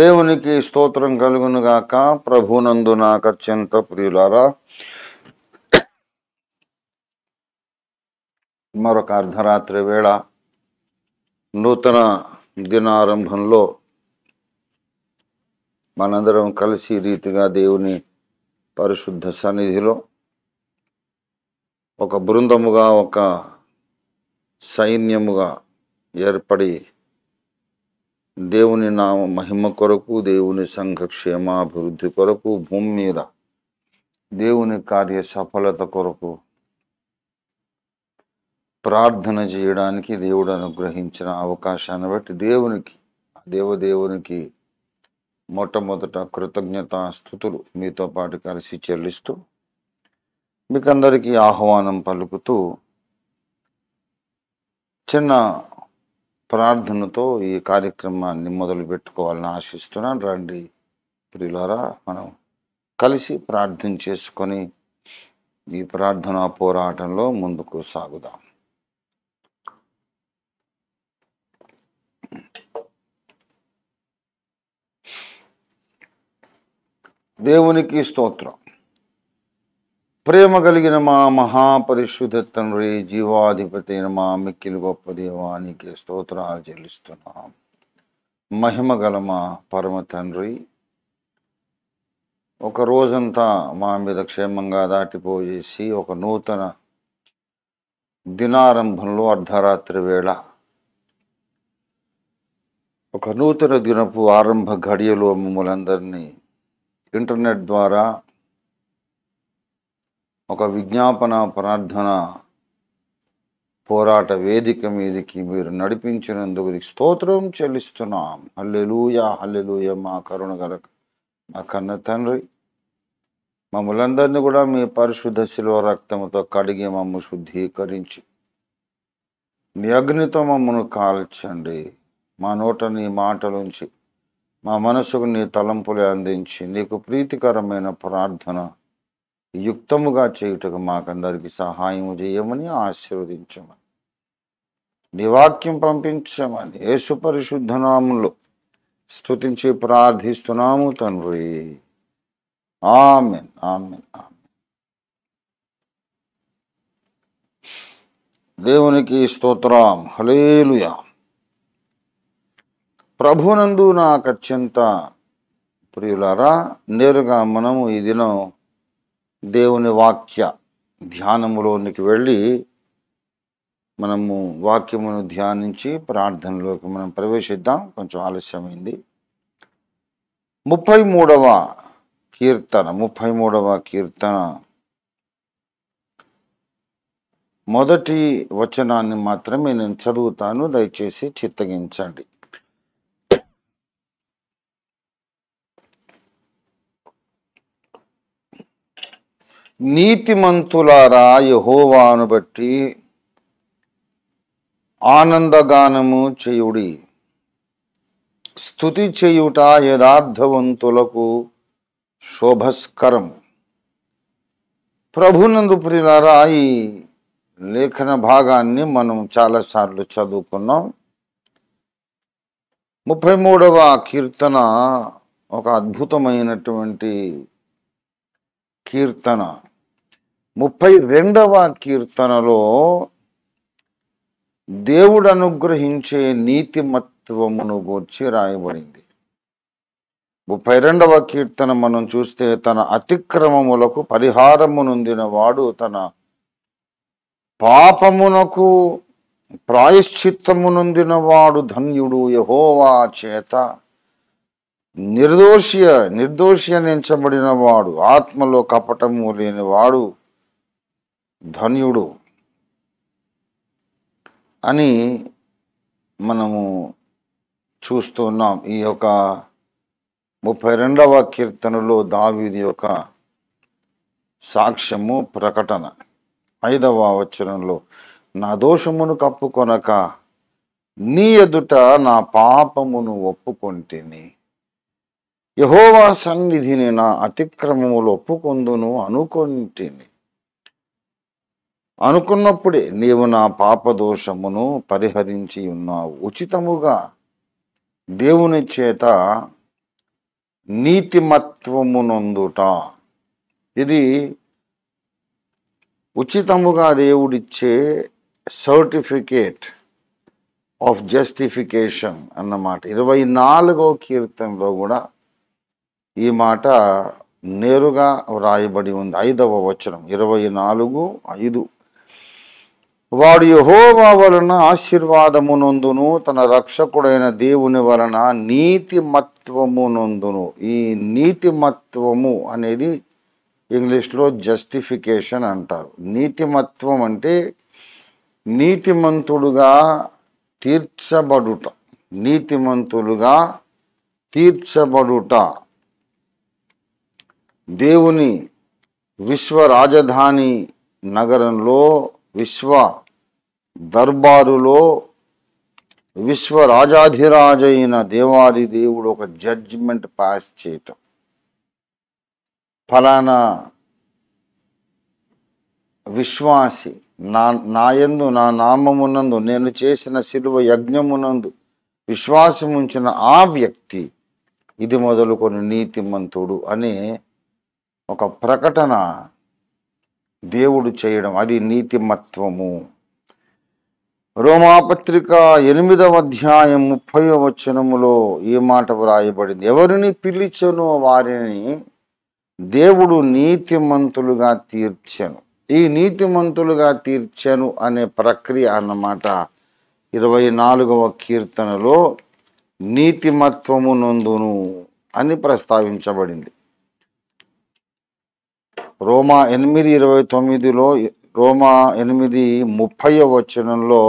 దేవునికి స్తోత్రం కలుగునుగాక ప్రభునందు నాకు అత్యంత ప్రియులారా మరొక అర్ధరాత్రి వేళ నూతన దినారంభంలో మనందరం కలిసి రీతిగా దేవుని పరిశుద్ధ సన్నిధిలో ఒక బృందముగా ఒక సైన్యముగా ఏర్పడి దేవుని నామ మహిమ కొరకు దేవుని సంఘక్షేమాభివృద్ధి కొరకు భూమి మీద దేవుని కార్య సఫలత కొరకు ప్రార్థన చేయడానికి దేవుడు అనుగ్రహించిన అవకాశాన్ని బట్టి దేవునికి దేవదేవునికి మొట్టమొదట కృతజ్ఞత స్థుతులు మీతో పాటు కలిసి చెల్లిస్తూ మీకందరికీ ఆహ్వానం పలుకుతూ చిన్న ప్రార్థనతో ఈ కార్యక్రమాన్ని మొదలు పెట్టుకోవాలని ఆశిస్తున్నాను రండి ప్రియులారా మనం కలిసి ప్రార్థన చేసుకొని ఈ ప్రార్థనా పోరాటంలో ముందుకు సాగుదాం దేవునికి స్తోత్రం ప్రేమ కలిగిన మా మహాపరిశుద్ధ తండ్రి జీవాధిపతి మా మిక్కిలి గొప్ప దేవానికి స్తోత్రాలు చెల్లిస్తున్నాం మహిమ గల మా పరమ తండ్రి ఒక రోజంతా మా మీద క్షేమంగా దాటిపోయేసి ఒక నూతన దినారంభంలో అర్ధరాత్రి వేళ ఒక నూతన దినపు ఆరంభ ఘడియలో మమ్మల్ని ఇంటర్నెట్ ద్వారా ఒక విజ్ఞాపన ప్రార్థన పోరాట వేదిక మీదకి మీరు నడిపించినందుకు స్తోత్రం చెల్లిస్తున్నాం హల్లెలూయ అల్లెలుయ మా కరుణ గలక మా కన్న తండ్రి మమ్మలందరినీ కూడా మీ పరిశుద్ధ శిలువ రక్తంతో కడిగి మమ్మ శుద్ధీకరించి నీ అగ్నితో మమ్మను కాల్చండి మా నోట నీ మాటలుంచి మా మనసుకు నీ తలంపులే అందించి నీకు ప్రీతికరమైన ప్రార్థన యుక్తముగా చేయుటకు మాకందరికి సహాయం చేయమని ఆశీర్వదించమని నివాక్యం పంపించమని యేసు పరిశుద్ధనాములు స్థుతించి ప్రార్థిస్తున్నాము తండ్రి ఆమెన్ ఆమెన్ ఆమెన్ దేవునికి స్తోత్రం హలేలుయా ప్రభునందు నాకు అత్యంత ప్రియులారా నేరుగా మనము ఈ దినం దేవుని వాక్య ధ్యానములోనికి వెళ్ళి మనము వాక్యమును ధ్యానించి ప్రార్థనలోకి మనం ప్రవేశిద్దాం కొంచెం ఆలస్యమైంది ముప్పై మూడవ కీర్తన ముప్పై మూడవ కీర్తన మొదటి వచనాన్ని మాత్రమే నేను చదువుతాను దయచేసి చిత్తగించండి నీతిమంతులారా యహోవాను బట్టి ఆనందగానము చేయుడి స్థుతి చేయుట యథార్థవంతులకు శోభస్కరం ప్రభునందు ప్రియులారా ఈ లేఖన భాగాన్ని మనం చాలాసార్లు చదువుకున్నాం ముప్పై మూడవ కీర్తన ఒక అద్భుతమైనటువంటి కీర్తన ముప్పై రెండవ కీర్తనలో దేవుడు అనుగ్రహించే నీతిమత్వమును గూర్చి రాయబడింది ముప్పై రెండవ కీర్తన మనం చూస్తే తన అతిక్రమములకు పరిహారమునుందిన వాడు తన పాపమునకు ప్రాయశ్చిత్తమునందిన వాడు ధన్యుడు యహోవా చేత నిర్దోషియ నిర్దోషియనించబడిన వాడు ఆత్మలో కపటము లేనివాడు ధన్యుడు అని మనము చూస్తున్నాం ఈ యొక్క ముప్పై రెండవ కీర్తనలో దావీది యొక్క సాక్ష్యము ప్రకటన ఐదవ వచనంలో నా దోషమును కప్పుకొనక నీ ఎదుట నా పాపమును ఒప్పుకొంటిని యహోవా సన్నిధిని నా అతిక్రమములు ఒప్పుకొందును అనుకొంటిని అనుకున్నప్పుడే నీవు నా పాపదోషమును పరిహరించి ఉన్నావు ఉచితముగా దేవుని చేత నీతిమత్వమునందుట ఇది ఉచితముగా దేవుడిచ్చే సర్టిఫికేట్ ఆఫ్ జస్టిఫికేషన్ అన్నమాట ఇరవై నాలుగో కీర్తనలో కూడా ఈ మాట నేరుగా వ్రాయబడి ఉంది ఐదవ వచనం ఇరవై నాలుగు ఐదు వాడు యహోవా వలన ఆశీర్వాదమునందును తన రక్షకుడైన దేవుని వలన నీతిమత్వమునందును ఈ నీతిమత్వము అనేది ఇంగ్లీష్లో జస్టిఫికేషన్ అంటారు నీతిమత్వం అంటే నీతిమంతుడుగా తీర్చబడుట నీతిమంతులుగా తీర్చబడుట దేవుని విశ్వ రాజధాని నగరంలో విశ్వ దర్బారులో విశ్వరాజాధిరాజైన దేవాది దేవుడు ఒక జడ్జిమెంట్ పాస్ చేయటం ఫలానా విశ్వాసి నా నాయందు నా నామమునందు నేను చేసిన శిలువ యజ్ఞమునందు విశ్వాసముంచిన ఆ వ్యక్తి ఇది మొదలుకొని నీతిమంతుడు అనే ఒక ప్రకటన దేవుడు చేయడం అది నీతిమత్వము రోమాపత్రిక ఎనిమిదవ అధ్యాయం ముప్పై వచనములో ఈ మాట వ్రాయబడింది ఎవరిని పిలిచనో వారిని దేవుడు నీతిమంతులుగా తీర్చెను ఈ నీతిమంతులుగా తీర్చెను అనే ప్రక్రియ అన్నమాట ఇరవై నాలుగవ కీర్తనలో నీతిమత్వము నందును అని ప్రస్తావించబడింది రోమా ఎనిమిది ఇరవై తొమ్మిదిలో రోమా ఎనిమిది ముప్పై వచనంలో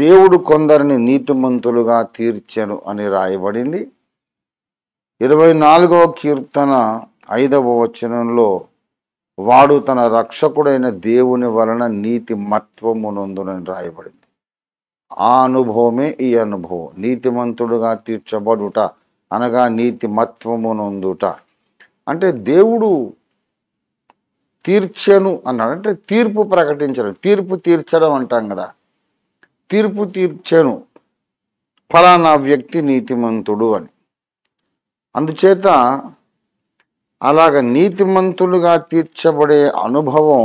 దేవుడు కొందరిని నీతిమంతులుగా తీర్చను అని రాయబడింది ఇరవై నాలుగవ కీర్తన ఐదవ వచనంలో వాడు తన రక్షకుడైన దేవుని వలన నీతి మత్వమునందునని రాయబడింది ఆ అనుభవమే ఈ అనుభవం నీతిమంతుడుగా తీర్చబడుట అనగా నీతి మత్వమునందుట అంటే దేవుడు తీర్చను అన్నాడు అంటే తీర్పు ప్రకటించడం తీర్పు తీర్చడం అంటాం కదా తీర్పు తీర్చను ఫలానా వ్యక్తి నీతిమంతుడు అని అందుచేత అలాగ నీతిమంతులుగా తీర్చబడే అనుభవం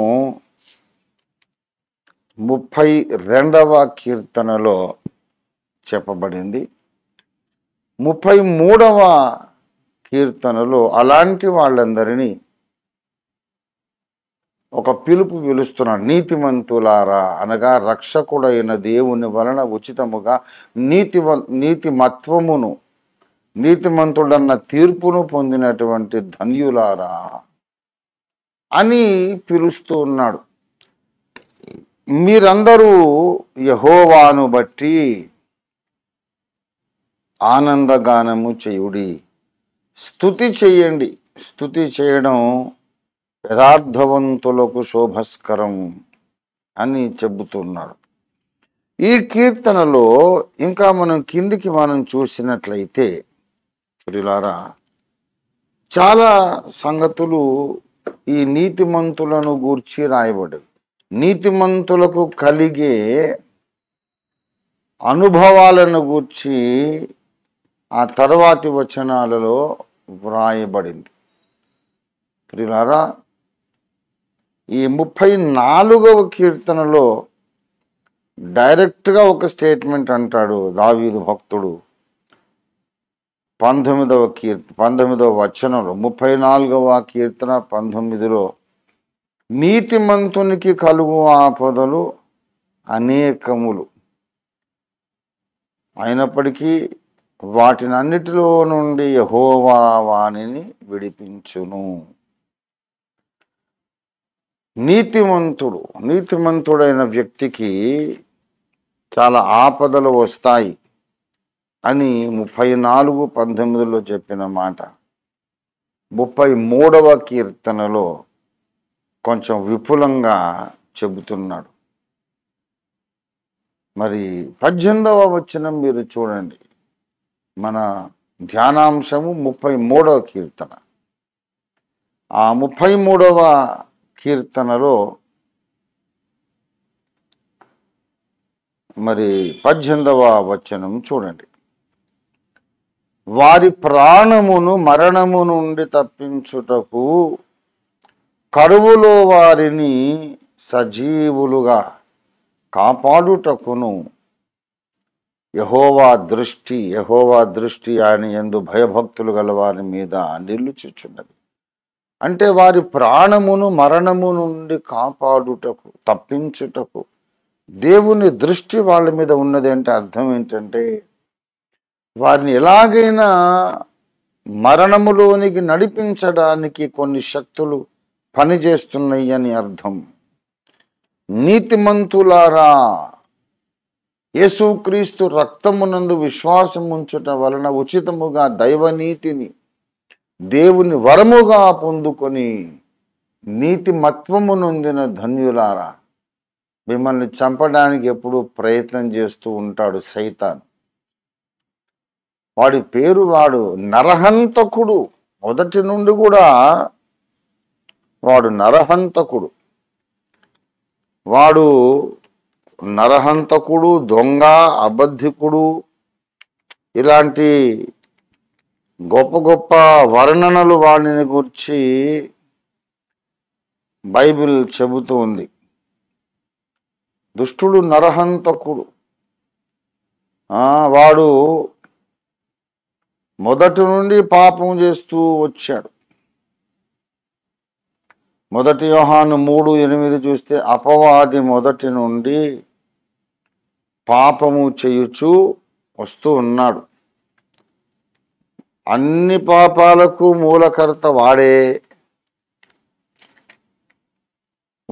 ముప్పై రెండవ కీర్తనలో చెప్పబడింది ముప్పై మూడవ కీర్తనలో అలాంటి వాళ్ళందరినీ ఒక పిలుపు పిలుస్తున్నాడు నీతిమంతులారా అనగా రక్షకుడైన దేవుని వలన ఉచితముగా నీతివ నీతిమత్వమును నీతిమంతుడన్న తీర్పును పొందినటువంటి ధన్యులారా అని పిలుస్తూ ఉన్నాడు మీరందరూ యహోవాను బట్టి ఆనందగానము చేయుడి స్థుతి చేయండి స్థుతి చేయడం యథార్థవంతులకు శోభస్కరం అని చెబుతున్నాడు ఈ కీర్తనలో ఇంకా మనం కిందికి మనం చూసినట్లయితే ప్రియులారా చాలా సంగతులు ఈ నీతిమంతులను గూర్చి రాయబడి నీతిమంతులకు కలిగే అనుభవాలను గూర్చి ఆ తర్వాతి వచనాలలో వ్రాయబడింది ప్రియులారా ఈ ముప్పై నాలుగవ కీర్తనలో డైరెక్ట్గా ఒక స్టేట్మెంట్ అంటాడు దావీదు భక్తుడు పంతొమ్మిదవ కీర్తి పంతొమ్మిదవ వచనంలో ముప్పై నాలుగవ కీర్తన పంతొమ్మిదిలో నీతిమంతునికి కలుగు ఆపదలు అనేకములు అయినప్పటికీ వాటినన్నిటిలో నుండి యహోవా వాణిని విడిపించును నీతిమంతుడు నీతిమంతుడైన వ్యక్తికి చాలా ఆపదలు వస్తాయి అని ముప్పై నాలుగు పంతొమ్మిదిలో చెప్పిన మాట ముప్పై మూడవ కీర్తనలో కొంచెం విపులంగా చెబుతున్నాడు మరి పద్దెనిమిదవ వచ్చిన మీరు చూడండి మన ధ్యానాంశము ముప్పై మూడవ కీర్తన ఆ ముప్పై మూడవ కీర్తనలో మరి పద్దెనిమిదవ వచనం చూడండి వారి ప్రాణమును మరణము నుండి తప్పించుటకు కరువులో వారిని సజీవులుగా కాపాడుటకును యహోవా దృష్టి యహోవా దృష్టి ఆయన ఎందు భయభక్తులు గల వారి మీద నిల్లుచుచున్నది అంటే వారి ప్రాణమును మరణము నుండి కాపాడుటకు తప్పించుటకు దేవుని దృష్టి వాళ్ళ మీద ఉన్నది అంటే అర్థం ఏంటంటే వారిని ఎలాగైనా మరణములోనికి నడిపించడానికి కొన్ని శక్తులు పనిచేస్తున్నాయి అని అర్థం నీతిమంతులారా యేసుక్రీస్తు రక్తమునందు విశ్వాసం ఉంచుట వలన ఉచితముగా దైవనీతిని దేవుని వరముగా పొందుకొని నీతి మత్వము నొందిన ధన్యులారా మిమ్మల్ని చంపడానికి ఎప్పుడూ ప్రయత్నం చేస్తూ ఉంటాడు సైతాన్ వాడి పేరు వాడు నరహంతకుడు మొదటి నుండి కూడా వాడు నరహంతకుడు వాడు నరహంతకుడు దొంగ అబద్ధికుడు ఇలాంటి గొప్ప గొప్ప వర్ణనలు వాడిని గురించి బైబిల్ చెబుతూ ఉంది దుష్టుడు నరహంతకుడు వాడు మొదటి నుండి పాపం చేస్తూ వచ్చాడు మొదటి యోహాను మూడు ఎనిమిది చూస్తే అపవాది మొదటి నుండి పాపము చేయుచు వస్తూ ఉన్నాడు అన్ని పాపాలకు మూలకర్త వాడే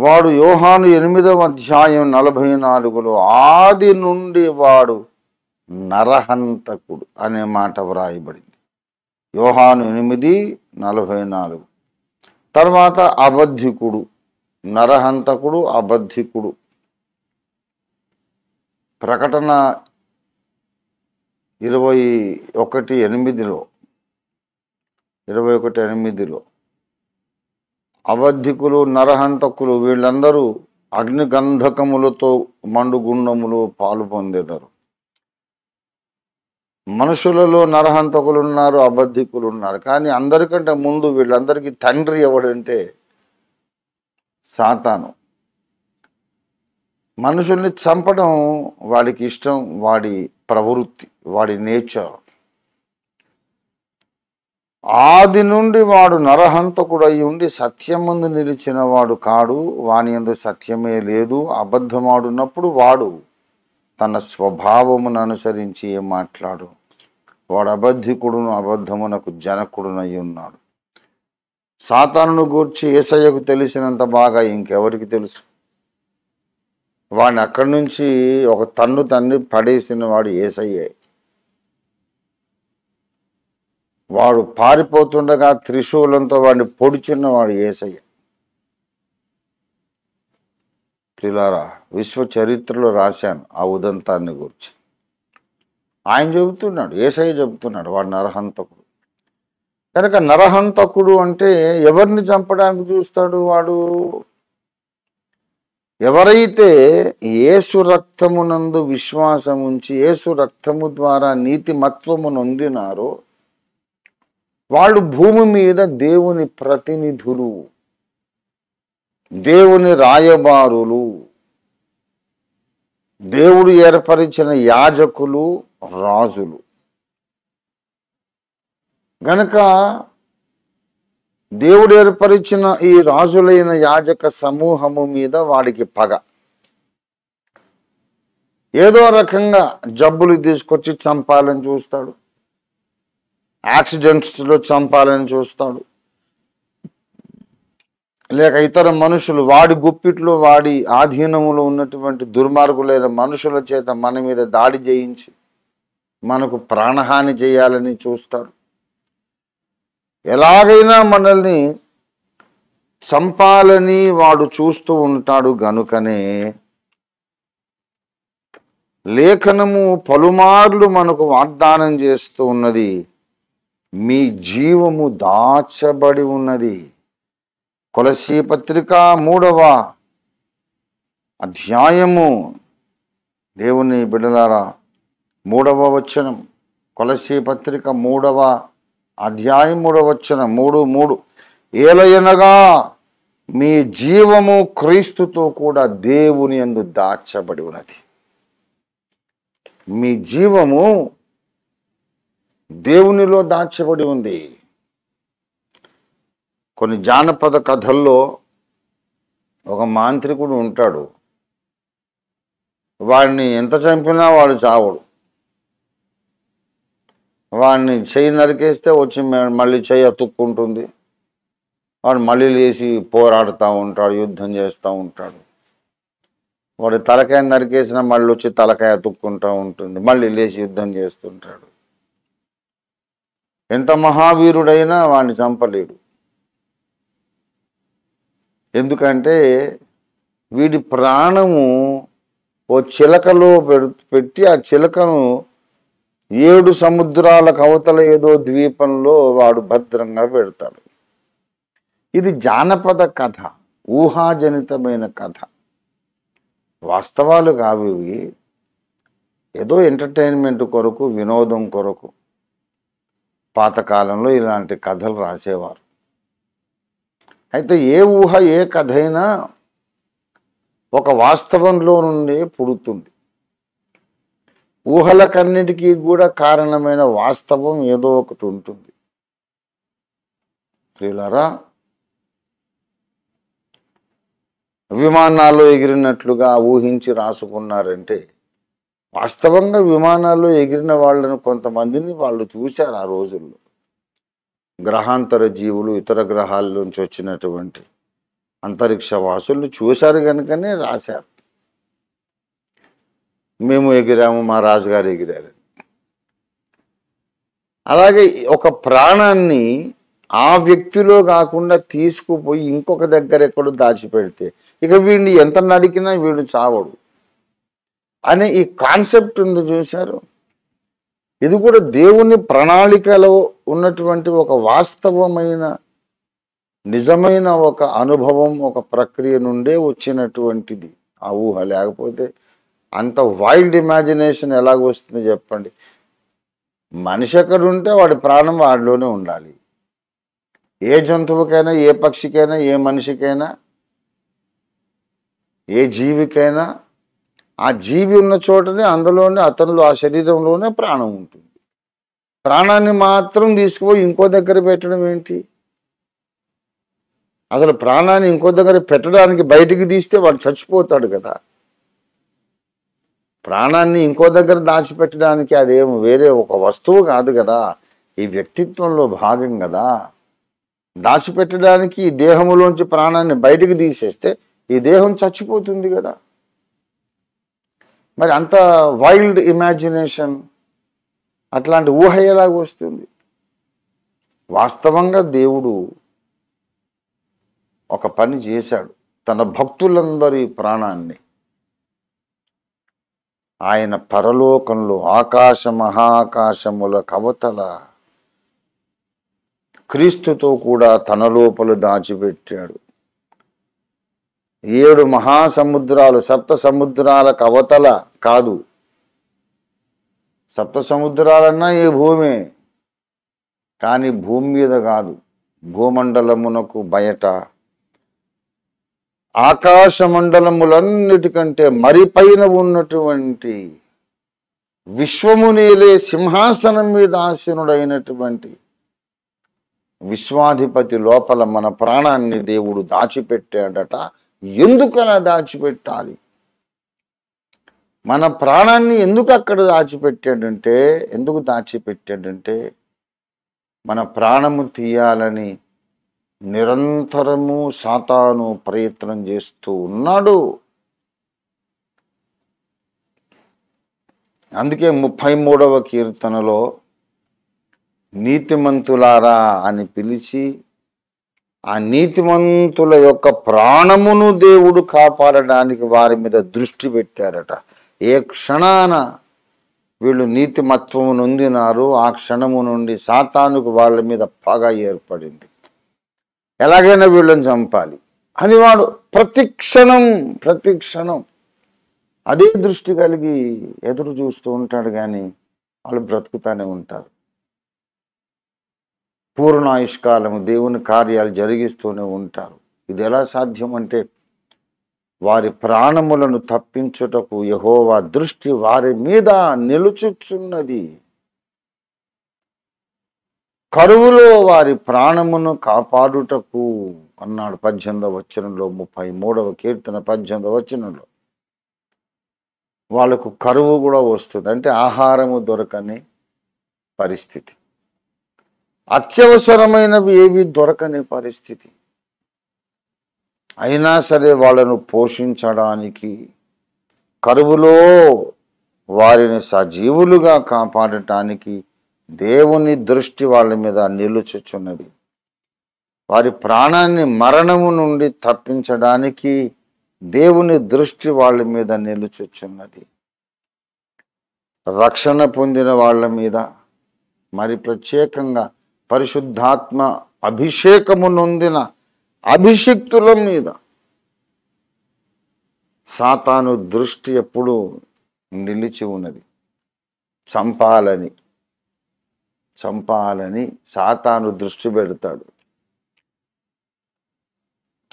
వాడు యోహాను ఎనిమిదవ అధ్యాయం నలభై నాలుగులో ఆది నుండి వాడు నరహంతకుడు అనే మాట వ్రాయబడింది యోహాను ఎనిమిది నలభై నాలుగు తర్వాత అబద్ధికుడు నరహంతకుడు అబద్ధికుడు ప్రకటన ఇరవై ఒకటి ఎనిమిదిలో ఇరవై ఒకటి ఎనిమిదిలో అవధికులు నరహంతకులు వీళ్ళందరూ అగ్నిగంధకములతో మండుగుండములు పాలు పొందేదారు మనుషులలో నరహంతకులు ఉన్నారు అబద్ధికులు ఉన్నారు కానీ అందరికంటే ముందు వీళ్ళందరికీ తండ్రి ఎవడంటే సాతాను మనుషుల్ని చంపడం వాడికి ఇష్టం వాడి ప్రవృత్తి వాడి నేచర్ ఆది నుండి వాడు నరహంతకుడై ఉండి సత్యమందు నిలిచిన వాడు కాడు వాని ఎందు సత్యమే లేదు అబద్ధమాడున్నప్పుడు వాడు తన స్వభావమును అనుసరించి ఏం మాట్లాడు వాడు అబద్ధికుడును అబద్ధమునకు జనకుడునై ఉన్నాడు సాతానును గూర్చి ఏసయ్యకు తెలిసినంత బాగా ఇంకెవరికి తెలుసు వాడిని అక్కడి నుంచి ఒక తన్ను తన్ని పడేసిన వాడు ఏసయ్యే వాడు పారిపోతుండగా త్రిశూలంతో వాడిని వాడు ఏసయ్య పిల్లారా విశ్వ చరిత్రలో రాశాను ఆ ఉదంతాన్ని గురించి ఆయన చెబుతున్నాడు ఏసయ్య చెబుతున్నాడు వాడు నరహంతకుడు కనుక నరహంతకుడు అంటే ఎవరిని చంపడానికి చూస్తాడు వాడు ఎవరైతే ఏసు రక్తమునందు విశ్వాసం ఉంచి ఏసు రక్తము ద్వారా నీతి మత్వము నొందినారో వాళ్ళు భూమి మీద దేవుని ప్రతినిధులు దేవుని రాయబారులు దేవుడు ఏర్పరిచిన యాజకులు రాజులు గనక దేవుడు ఏర్పరిచిన ఈ రాజులైన యాజక సమూహము మీద వాడికి పగ ఏదో రకంగా జబ్బులు తీసుకొచ్చి చంపాలని చూస్తాడు యాక్సిడెంట్స్లో చంపాలని చూస్తాడు లేక ఇతర మనుషులు వాడి గుప్పిట్లో వాడి ఆధీనములో ఉన్నటువంటి దుర్మార్గులైన మనుషుల చేత మన మీద దాడి చేయించి మనకు ప్రాణహాని చేయాలని చూస్తాడు ఎలాగైనా మనల్ని చంపాలని వాడు చూస్తూ ఉంటాడు గనుకనే లేఖనము పలుమార్లు మనకు వాగ్దానం చేస్తూ ఉన్నది మీ జీవము దాచబడి ఉన్నది కొలసీ పత్రిక మూడవ అధ్యాయము దేవుని బిడలారా మూడవ వచనం కొలసీ పత్రిక మూడవ అధ్యాయం మూడవ వచనం మూడు మూడు ఏలయనగా మీ జీవము క్రీస్తుతో కూడా దేవుని అందు దాచబడి ఉన్నది మీ జీవము దేవునిలో దాచబడి ఉంది కొన్ని జానపద కథల్లో ఒక మాంత్రికుడు ఉంటాడు వాడిని ఎంత చంపినా వాడు చావడు వాడిని చేయి నరికేస్తే వచ్చి మళ్ళీ చేయి అతుక్కుంటుంది వాడు మళ్ళీ లేచి పోరాడుతూ ఉంటాడు యుద్ధం చేస్తూ ఉంటాడు వాడు తలకాయ నరికేసినా మళ్ళీ వచ్చి తలకాయ అతుక్కుంటూ ఉంటుంది మళ్ళీ లేచి యుద్ధం చేస్తుంటాడు ఎంత మహావీరుడైనా వాడిని చంపలేడు ఎందుకంటే వీడి ప్రాణము ఓ చిలకలో పెట్టి ఆ చిలకను ఏడు సముద్రాల కవతల ఏదో ద్వీపంలో వాడు భద్రంగా పెడతాడు ఇది జానపద కథ ఊహాజనితమైన కథ వాస్తవాలు కావి ఏదో ఎంటర్టైన్మెంట్ కొరకు వినోదం కొరకు పాతకాలంలో ఇలాంటి కథలు రాసేవారు అయితే ఏ ఊహ ఏ కథ అయినా ఒక వాస్తవంలో నుండి పుడుతుంది ఊహలకన్నిటికీ కూడా కారణమైన వాస్తవం ఏదో ఒకటి ఉంటుంది ప్రియులరా విమానాల్లో ఎగిరినట్లుగా ఊహించి రాసుకున్నారంటే వాస్తవంగా విమానాల్లో ఎగిరిన వాళ్ళను కొంతమందిని వాళ్ళు చూశారు ఆ రోజుల్లో గ్రహాంతర జీవులు ఇతర గ్రహాల నుంచి వచ్చినటువంటి అంతరిక్ష వాసులు చూశారు కనుకనే రాశారు మేము ఎగిరాము మా రాజుగారు ఎగిరారు అలాగే ఒక ప్రాణాన్ని ఆ వ్యక్తిలో కాకుండా తీసుకుపోయి ఇంకొక దగ్గర ఎక్కడో దాచిపెడితే ఇక వీడిని ఎంత నరికినా వీడు చావడు అనే ఈ కాన్సెప్ట్ ఉంది చూశారు ఇది కూడా దేవుని ప్రణాళికలో ఉన్నటువంటి ఒక వాస్తవమైన నిజమైన ఒక అనుభవం ఒక ప్రక్రియ నుండే వచ్చినటువంటిది ఆ ఊహ లేకపోతే అంత వైల్డ్ ఇమాజినేషన్ వస్తుంది చెప్పండి మనిషి ఎక్కడ ఉంటే వాడి ప్రాణం వాడిలోనే ఉండాలి ఏ జంతువుకైనా ఏ పక్షికైనా ఏ మనిషికైనా ఏ జీవికైనా ఆ జీవి ఉన్న చోటనే అందులోనే అతనిలో ఆ శరీరంలోనే ప్రాణం ఉంటుంది ప్రాణాన్ని మాత్రం తీసుకుపోయి ఇంకో దగ్గర పెట్టడం ఏంటి అసలు ప్రాణాన్ని ఇంకో దగ్గర పెట్టడానికి బయటికి తీస్తే వాడు చచ్చిపోతాడు కదా ప్రాణాన్ని ఇంకో దగ్గర దాచిపెట్టడానికి అదేం వేరే ఒక వస్తువు కాదు కదా ఈ వ్యక్తిత్వంలో భాగం కదా దాచిపెట్టడానికి ఈ దేహములోంచి ప్రాణాన్ని బయటికి తీసేస్తే ఈ దేహం చచ్చిపోతుంది కదా మరి అంత వైల్డ్ ఇమాజినేషన్ అట్లాంటి ఊహ ఎలాగో వస్తుంది వాస్తవంగా దేవుడు ఒక పని చేశాడు తన భక్తులందరి ప్రాణాన్ని ఆయన పరలోకంలో ఆకాశ మహాకాశముల కవతల క్రీస్తుతో కూడా తన లోపల దాచిపెట్టాడు ఏడు మహాసముద్రాలు సప్త సముద్రాల కవతల కాదు సప్త సముద్రాలన్నా ఈ భూమే కానీ భూమి మీద కాదు భూమండలమునకు బయట ఆకాశ మండలములన్నిటికంటే మరిపైన ఉన్నటువంటి విశ్వమునేలే సింహాసనం మీద ఆసీనుడైనటువంటి విశ్వాధిపతి లోపల మన ప్రాణాన్ని దేవుడు దాచిపెట్టాడట ఎందుకు అలా దాచిపెట్టాలి మన ప్రాణాన్ని ఎందుకు అక్కడ దాచిపెట్టాడంటే ఎందుకు దాచిపెట్టాడంటే మన ప్రాణము తీయాలని నిరంతరము సాతాను ప్రయత్నం చేస్తూ ఉన్నాడు అందుకే ముప్పై మూడవ కీర్తనలో నీతిమంతులారా అని పిలిచి ఆ నీతిమంతుల యొక్క ప్రాణమును దేవుడు కాపాడడానికి వారి మీద దృష్టి పెట్టాడట ఏ క్షణాన వీళ్ళు నీతిమత్వము నొందినారు ఆ క్షణము నుండి సాతానుకు వాళ్ళ మీద పగ ఏర్పడింది ఎలాగైనా వీళ్ళని చంపాలి అని వాడు ప్రతిక్షణం ప్రతిక్షణం అదే దృష్టి కలిగి ఎదురు చూస్తూ ఉంటాడు కానీ వాళ్ళు బ్రతుకుతానే ఉంటారు పూర్ణాయుష్కాలము దేవుని కార్యాలు జరిగిస్తూనే ఉంటారు ఇది ఎలా సాధ్యం అంటే వారి ప్రాణములను తప్పించుటకు యహోవా దృష్టి వారి మీద నిలుచుచున్నది కరువులో వారి ప్రాణమును కాపాడుటకు అన్నాడు పద్దెనిమిదవ వచనంలో ముప్పై మూడవ కీర్తన పద్దెనిమిదవ వచనంలో వాళ్ళకు కరువు కూడా వస్తుంది అంటే ఆహారము దొరకని పరిస్థితి అత్యవసరమైనవి ఏవి దొరకని పరిస్థితి అయినా సరే వాళ్ళను పోషించడానికి కరువులో వారిని సజీవులుగా కాపాడటానికి దేవుని దృష్టి వాళ్ళ మీద నిలుచుచున్నది వారి ప్రాణాన్ని మరణము నుండి తప్పించడానికి దేవుని దృష్టి వాళ్ళ మీద నిలుచుచున్నది రక్షణ పొందిన వాళ్ళ మీద మరి ప్రత్యేకంగా పరిశుద్ధాత్మ అభిషేకము నొందిన అభిషిక్తుల మీద సాతాను దృష్టి ఎప్పుడు నిలిచి ఉన్నది చంపాలని చంపాలని సాతాను దృష్టి పెడతాడు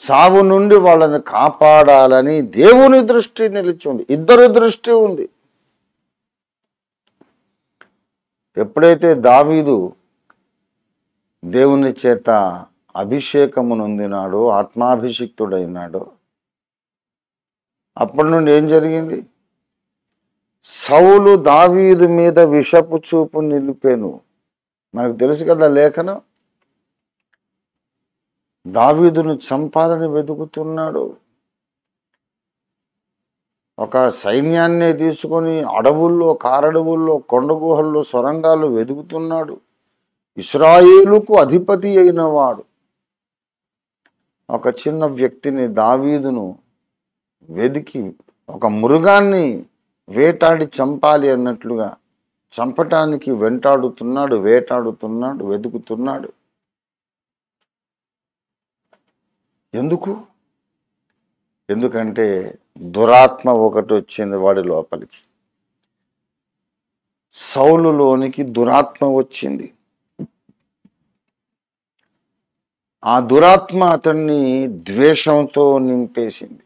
చావు నుండి వాళ్ళని కాపాడాలని దేవుని దృష్టి నిలిచి ఉంది ఇద్దరు దృష్టి ఉంది ఎప్పుడైతే దావీదు దేవుని చేత అభిషేకము నొందినాడు ఆత్మాభిషిక్తుడైనాడు అప్పటి నుండి ఏం జరిగింది సౌలు దావీదు మీద విషపు చూపు నిలిపాను మనకు తెలుసు కదా లేఖనం దావీదును చంపాలని వెతుకుతున్నాడు ఒక సైన్యాన్ని తీసుకొని అడవుల్లో కారడవుల్లో కొండగుహల్లో సొరంగాలు వెతుకుతున్నాడు ఇస్రాయేలుకు అధిపతి అయిన వాడు ఒక చిన్న వ్యక్తిని దావీదును వెదికి ఒక మృగాన్ని వేటాడి చంపాలి అన్నట్లుగా చంపటానికి వెంటాడుతున్నాడు వేటాడుతున్నాడు వెతుకుతున్నాడు ఎందుకు ఎందుకంటే దురాత్మ ఒకటి వచ్చింది వాడి లోపలికి సౌలులోనికి దురాత్మ వచ్చింది ఆ దురాత్మ అతన్ని ద్వేషంతో నింపేసింది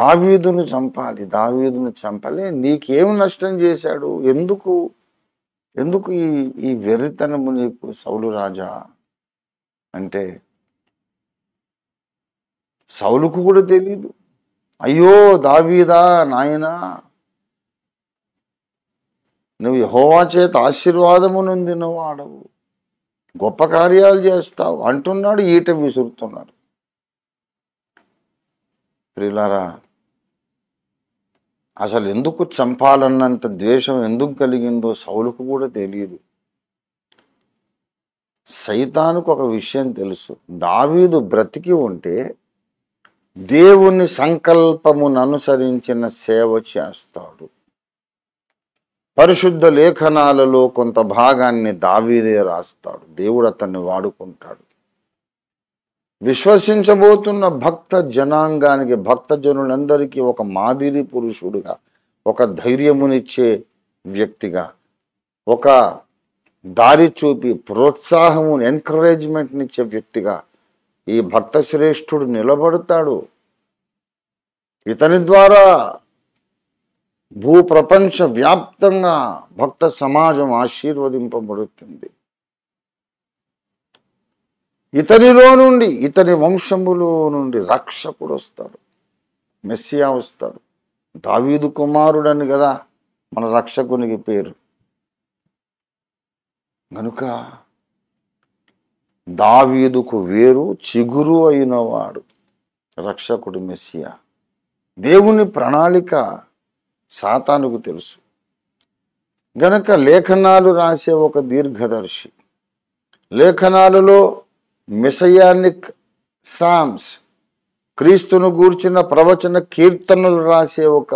దావీదును చంపాలి దావీదును చంపలే నీకేం నష్టం చేశాడు ఎందుకు ఎందుకు ఈ ఈ వెర్రితనము నీకు సౌలు రాజా అంటే సౌలుకు కూడా తెలీదు అయ్యో దావీదా నాయనా నువ్వు యహోవా చేత ఆశీర్వాదము నొందినవాడవు గొప్ప కార్యాలు చేస్తావు అంటున్నాడు ఈట విసురుతున్నాడు ప్రిలారా అసలు ఎందుకు చంపాలన్నంత ద్వేషం ఎందుకు కలిగిందో సౌలుకు కూడా తెలియదు సైతానికి ఒక విషయం తెలుసు దావీదు బ్రతికి ఉంటే దేవుని సంకల్పమును అనుసరించిన సేవ చేస్తాడు పరిశుద్ధ లేఖనాలలో కొంత భాగాన్ని దావీదే రాస్తాడు దేవుడు అతన్ని వాడుకుంటాడు విశ్వసించబోతున్న భక్త జనాంగానికి భక్త జనులందరికీ ఒక మాదిరి పురుషుడుగా ఒక ధైర్యమునిచ్చే వ్యక్తిగా ఒక దారి చూపి ప్రోత్సాహము ఎంకరేజ్మెంట్నిచ్చే వ్యక్తిగా ఈ భక్త శ్రేష్ఠుడు నిలబడతాడు ఇతని ద్వారా భూప్రపంచ వ్యాప్తంగా భక్త సమాజం ఆశీర్వదింపబడుతుంది ఇతనిలో నుండి ఇతని వంశములో నుండి రక్షకుడు వస్తాడు మెస్సియా వస్తాడు దావీదు కుమారుడని కదా మన రక్షకునికి పేరు గనుక దావీదుకు వేరు చిగురు అయినవాడు రక్షకుడు మెస్సియా దేవుని ప్రణాళిక సాతానుకు తెలుసు గనక లేఖనాలు రాసే ఒక దీర్ఘదర్శి లేఖనాలలో మిసయానిక్ సామ్స్ క్రీస్తును గూర్చిన ప్రవచన కీర్తనలు రాసే ఒక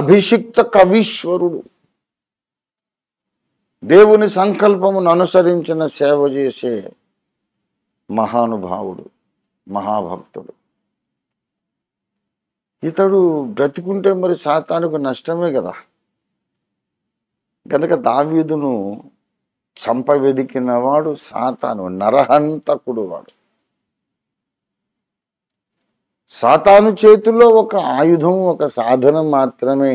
అభిషిక్త కవీశ్వరుడు దేవుని సంకల్పమును అనుసరించిన సేవ చేసే మహానుభావుడు మహాభక్తుడు ఇతడు బ్రతికుంటే మరి శాతానికి నష్టమే కదా కనుక దావీదును వెదికినవాడు సాతాను నరహంతకుడు వాడు సాతాను చేతిలో ఒక ఆయుధం ఒక సాధనం మాత్రమే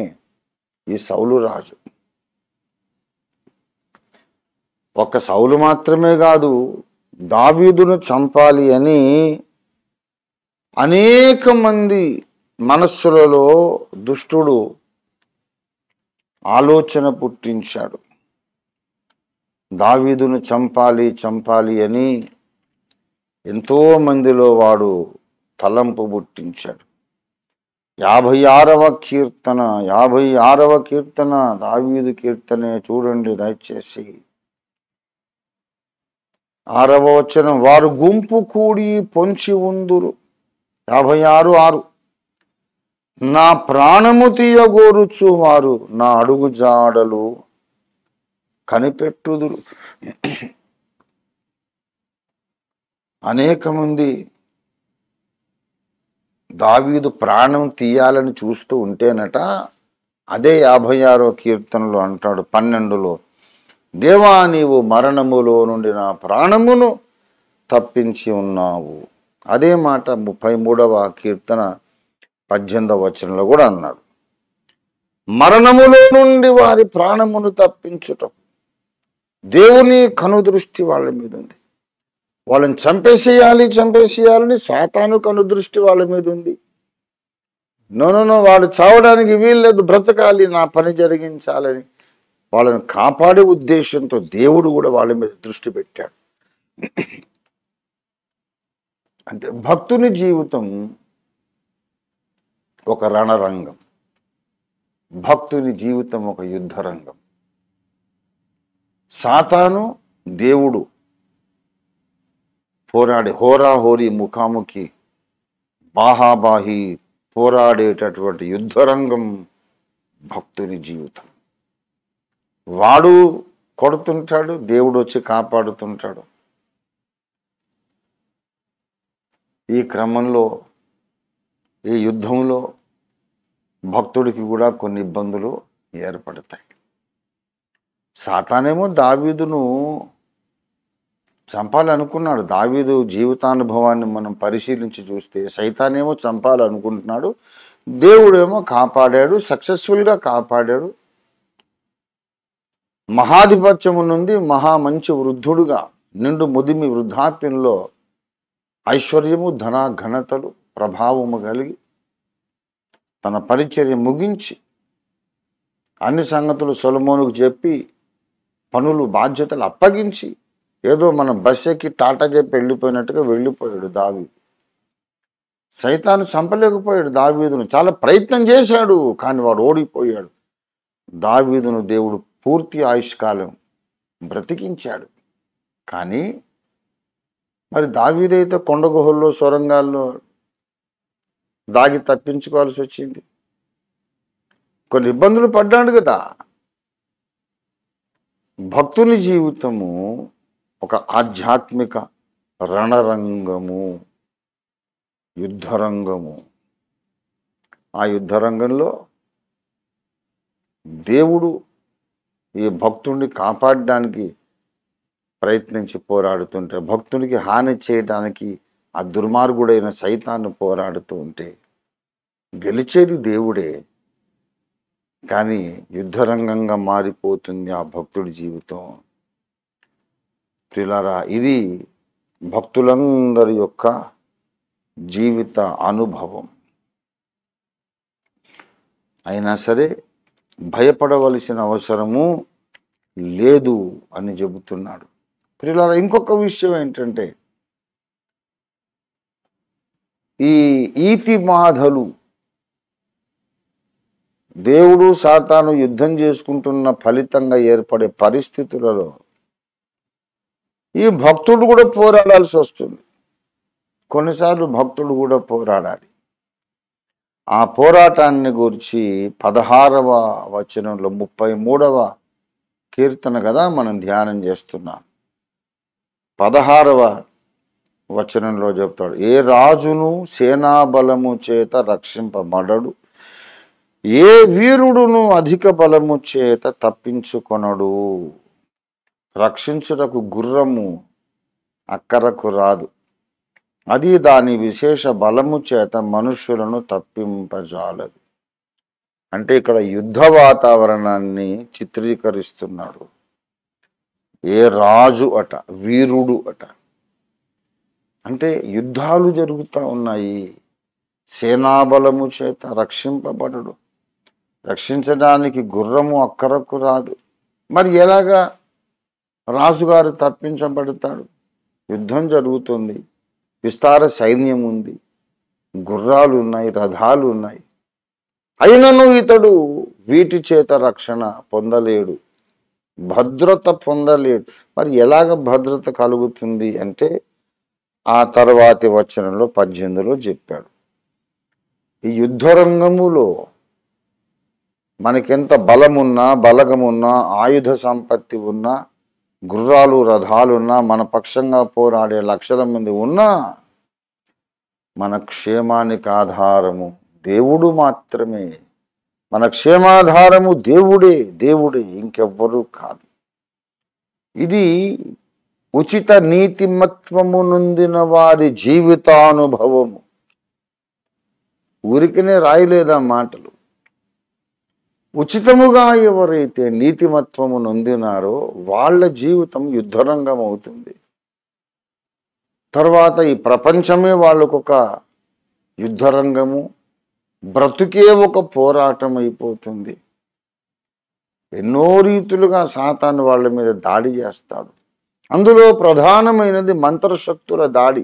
ఈ సౌలు రాజు ఒక సౌలు మాత్రమే కాదు దావీదును చంపాలి అని అనేక మంది మనస్సులలో దుష్టుడు ఆలోచన పుట్టించాడు దావీదును చంపాలి చంపాలి అని ఎంతో మందిలో వాడు తలంపు పుట్టించాడు యాభై ఆరవ కీర్తన యాభై ఆరవ కీర్తన దావీదు కీర్తనే చూడండి దయచేసి ఆరవ వచనం వారు గుంపు కూడి పొంచి ఉందురు యాభై ఆరు ఆరు నా ప్రాణము తీయగోరుచువారు నా అడుగు జాడలు కనిపెట్టుదురు అనేక మంది దావీదు ప్రాణం తీయాలని చూస్తూ ఉంటేనట అదే యాభై ఆరో కీర్తనలో అంటాడు పన్నెండులో దేవా నీవు మరణములో నుండి నా ప్రాణమును తప్పించి ఉన్నావు అదే మాట ముప్పై మూడవ కీర్తన పద్దెనిమిదవ వచనంలో కూడా అన్నాడు మరణములో నుండి వారి ప్రాణమును తప్పించుటం దేవుని కనుదృష్టి వాళ్ళ మీద ఉంది వాళ్ళని చంపేసేయాలి చంపేసేయాలని సాతాను కనుదృష్టి వాళ్ళ మీద ఉంది నోనో వాడు చావడానికి వీల్లేదు బ్రతకాలి నా పని జరిగించాలని వాళ్ళని కాపాడే ఉద్దేశంతో దేవుడు కూడా వాళ్ళ మీద దృష్టి పెట్టాడు అంటే భక్తుని జీవితం ఒక రణరంగం భక్తుని జీవితం ఒక యుద్ధరంగం సాతాను దేవుడు పోరాడే హోరాహోరి ముఖాముఖి బాహాబాహి పోరాడేటటువంటి యుద్ధరంగం భక్తుని జీవితం వాడు కొడుతుంటాడు దేవుడు వచ్చి కాపాడుతుంటాడు ఈ క్రమంలో ఈ యుద్ధంలో భక్తుడికి కూడా కొన్ని ఇబ్బందులు ఏర్పడతాయి సాతానేమో దావీదును చంపాలనుకున్నాడు దావీదు జీవితానుభవాన్ని మనం పరిశీలించి చూస్తే సైతానేమో చంపాలనుకుంటున్నాడు దేవుడేమో కాపాడాడు సక్సెస్ఫుల్గా కాపాడాడు మహాధిపత్యము నుండి మహా మంచి వృద్ధుడుగా నిండు ముదిమి వృద్ధాప్యంలో ఐశ్వర్యము ధన ఘనతలు ప్రభావము కలిగి తన పరిచర్య ముగించి అన్ని సంగతులు సొలమోనుకు చెప్పి పనులు బాధ్యతలు అప్పగించి ఏదో మన బస్ ఎక్కి టాటా చెప్పి వెళ్ళిపోయినట్టుగా వెళ్ళిపోయాడు దావి సైతాను చంపలేకపోయాడు దావీదును చాలా ప్రయత్నం చేశాడు కానీ వాడు ఓడిపోయాడు దావీదును దేవుడు పూర్తి ఆయుష్కాలం బ్రతికించాడు కానీ మరి దావీదైతే కొండ గుహల్లో సొరంగాల్లో దాగి తప్పించుకోవాల్సి వచ్చింది కొన్ని ఇబ్బందులు పడ్డాడు కదా భక్తుని జీవితము ఒక ఆధ్యాత్మిక రణరంగము యుద్ధరంగము ఆ యుద్ధరంగంలో దేవుడు ఈ భక్తుడిని కాపాడడానికి ప్రయత్నించి పోరాడుతుంటే భక్తునికి హాని చేయడానికి ఆ దుర్మార్గుడైన సైతాన్ని పోరాడుతూ ఉంటే గెలిచేది దేవుడే కానీ యుద్ధరంగంగా మారిపోతుంది ఆ భక్తుడి జీవితం ప్రిలారా ఇది భక్తులందరి యొక్క జీవిత అనుభవం అయినా సరే భయపడవలసిన అవసరము లేదు అని చెబుతున్నాడు ప్రిలారా ఇంకొక విషయం ఏంటంటే ఈ ఈతి మాధలు దేవుడు సాతాను యుద్ధం చేసుకుంటున్న ఫలితంగా ఏర్పడే పరిస్థితులలో ఈ భక్తుడు కూడా పోరాడాల్సి వస్తుంది కొన్నిసార్లు భక్తుడు కూడా పోరాడాలి ఆ పోరాటాన్ని గురించి పదహారవ వచనంలో ముప్పై మూడవ కీర్తన కదా మనం ధ్యానం చేస్తున్నాం పదహారవ వచనంలో చెప్తాడు ఏ రాజును సేనాబలము చేత రక్షింపబడడు ఏ వీరుడును అధిక బలము చేత తప్పించుకొనడు రక్షించుటకు గుర్రము అక్కరకు రాదు అది దాని విశేష బలము చేత మనుషులను తప్పింపజాలదు అంటే ఇక్కడ యుద్ధ వాతావరణాన్ని చిత్రీకరిస్తున్నాడు ఏ రాజు అట వీరుడు అట అంటే యుద్ధాలు జరుగుతూ ఉన్నాయి సేనాబలము చేత రక్షింపబడడు రక్షించడానికి గుర్రము అక్కరకు రాదు మరి ఎలాగా రాజుగారు తప్పించబడతాడు యుద్ధం జరుగుతుంది విస్తార సైన్యం ఉంది గుర్రాలు ఉన్నాయి రథాలు ఉన్నాయి అయినను ఇతడు వీటి చేత రక్షణ పొందలేడు భద్రత పొందలేడు మరి ఎలాగ భద్రత కలుగుతుంది అంటే ఆ తర్వాతి వచనంలో పద్దెనిమిదిలో చెప్పాడు ఈ యుద్ధరంగములో మనకెంత బలమున్నా బలగమున్నా ఆయుధ సంపత్తి ఉన్నా గుర్రాలు రథాలున్నా మన పక్షంగా పోరాడే లక్షల మంది ఉన్నా మన క్షేమానికి ఆధారము దేవుడు మాత్రమే మన క్షేమాధారము దేవుడే దేవుడే ఇంకెవ్వరూ కాదు ఇది ఉచిత నీతిమత్వము నొందిన వారి జీవితానుభవము ఊరికనే రాయలేదా మాటలు ఉచితముగా ఎవరైతే నీతిమత్వము నొందినారో వాళ్ళ జీవితం యుద్ధరంగం అవుతుంది తర్వాత ఈ ప్రపంచమే వాళ్ళకొక యుద్ధరంగము బ్రతుకే ఒక పోరాటం అయిపోతుంది ఎన్నో రీతులుగా సాతాను వాళ్ళ మీద దాడి చేస్తాడు అందులో ప్రధానమైనది మంత్రశక్తుల దాడి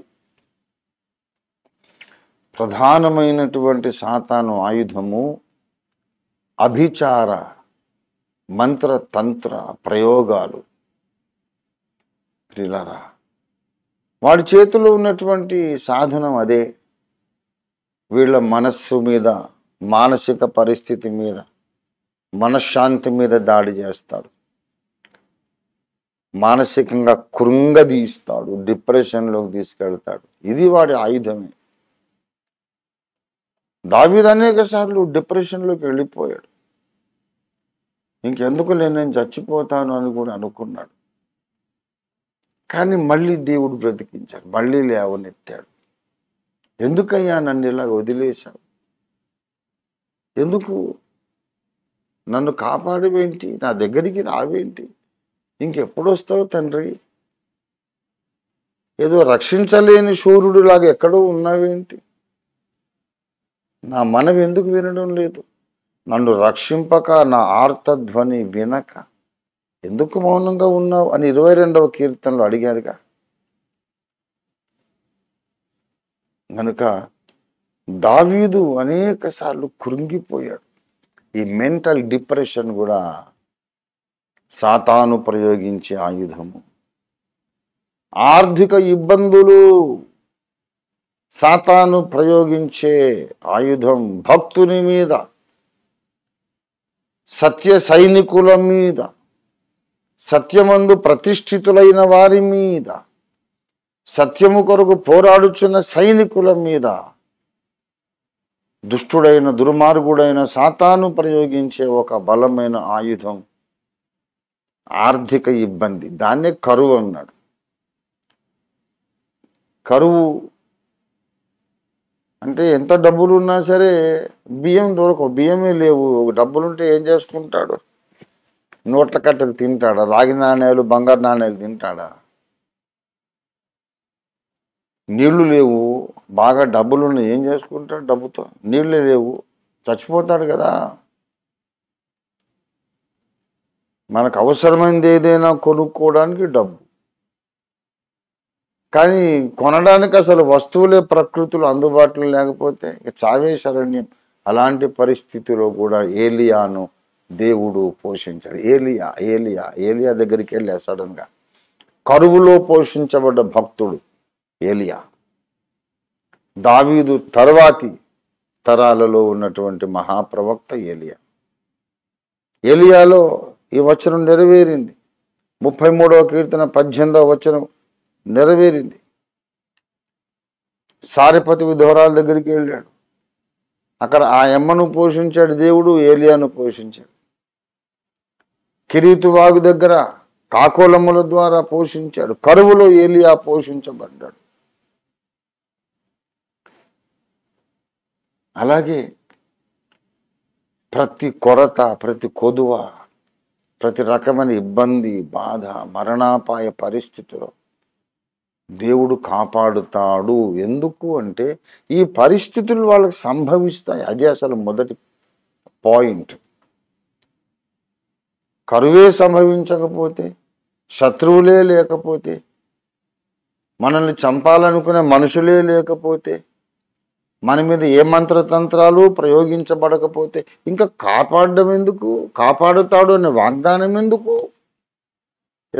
ప్రధానమైనటువంటి సాతాను ఆయుధము అభిచార మంత్రతంత్ర ప్రయోగాలు ప్రిలరా వాడి చేతిలో ఉన్నటువంటి సాధనం అదే వీళ్ళ మనస్సు మీద మానసిక పరిస్థితి మీద మనశ్శాంతి మీద దాడి చేస్తాడు మానసికంగా కృంగదీస్తాడు డిప్రెషన్లోకి తీసుకెళ్తాడు ఇది వాడి ఆయుధమే దావిద అనేక సార్లు డిప్రెషన్లోకి వెళ్ళిపోయాడు ఇంకెందుకు నేను చచ్చిపోతాను అని కూడా అనుకున్నాడు కానీ మళ్ళీ దేవుడు బ్రతికించాడు మళ్ళీ లేవనెత్తాడు ఎందుకయ్యా నన్ను ఇలా వదిలేశావు ఎందుకు నన్ను కాపాడవేంటి నా దగ్గరికి రావేంటి ఇంకెప్పుడు వస్తావు తండ్రి ఏదో రక్షించలేని సూర్యుడు లాగా ఎక్కడో ఉన్నావేంటి నా మనవి ఎందుకు వినడం లేదు నన్ను రక్షింపక నా ఆర్తధ్వని వినక ఎందుకు మౌనంగా ఉన్నావు అని ఇరవై రెండవ కీర్తనలో అడిగాడుగా కనుక దావీదు అనేక సార్లు కృంగిపోయాడు ఈ మెంటల్ డిప్రెషన్ కూడా సాతాను ప్రయోగించే ఆయుధము ఆర్థిక ఇబ్బందులు సాతాను ప్రయోగించే ఆయుధం భక్తుని మీద సత్య సైనికుల మీద సత్యమందు ప్రతిష్ఠితులైన వారి మీద సత్యము కొరకు పోరాడుచున్న సైనికుల మీద దుష్టుడైన దుర్మార్గుడైన సాతాను ప్రయోగించే ఒక బలమైన ఆయుధం ఆర్థిక ఇబ్బంది దాన్నే కరువు అన్నాడు కరువు అంటే ఎంత డబ్బులు ఉన్నా సరే బియ్యం దొరకవు బియ్యమే లేవు డబ్బులుంటే ఏం చేసుకుంటాడు నోట్ల కట్టలు తింటాడా రాగి నాణ్యాలు బంగారు నాణ్యాలు తింటాడా నీళ్లు లేవు బాగా డబ్బులు ఏం చేసుకుంటాడు డబ్బుతో నీళ్లు లేవు చచ్చిపోతాడు కదా మనకు అవసరమైనది ఏదైనా కొనుక్కోవడానికి డబ్బు కానీ కొనడానికి అసలు వస్తువులే ప్రకృతులు అందుబాటులో లేకపోతే చావే శరణ్యం అలాంటి పరిస్థితిలో కూడా ఏలియాను దేవుడు పోషించాడు ఏలియా ఏలియా ఏలియా దగ్గరికి వెళ్ళా సడన్గా కరువులో పోషించబడ్డ భక్తుడు ఏలియా దావీదు తర్వాతి తరాలలో ఉన్నటువంటి మహాప్రవక్త ఏలియా ఏలియాలో ఈ వచనం నెరవేరింది ముప్పై మూడవ కీర్తన పద్దెనిమిదవ వచనం నెరవేరింది సారిపతి విధోరాల దగ్గరికి వెళ్ళాడు అక్కడ ఆ ఎమ్మను పోషించాడు దేవుడు ఏలియాను పోషించాడు కిరీతు వాగు దగ్గర కాకోలముల ద్వారా పోషించాడు కరువులో ఏలియా పోషించబడ్డాడు అలాగే ప్రతి కొరత ప్రతి కొదువ ప్రతి రకమైన ఇబ్బంది బాధ మరణాపాయ పరిస్థితిలో దేవుడు కాపాడుతాడు ఎందుకు అంటే ఈ పరిస్థితులు వాళ్ళకి సంభవిస్తాయి అదే అసలు మొదటి పాయింట్ కరువే సంభవించకపోతే శత్రువులే లేకపోతే మనల్ని చంపాలనుకునే మనుషులే లేకపోతే మన మీద ఏ మంత్రతంత్రాలు ప్రయోగించబడకపోతే ఇంకా కాపాడడం ఎందుకు కాపాడుతాడు అనే వాగ్దానం ఎందుకు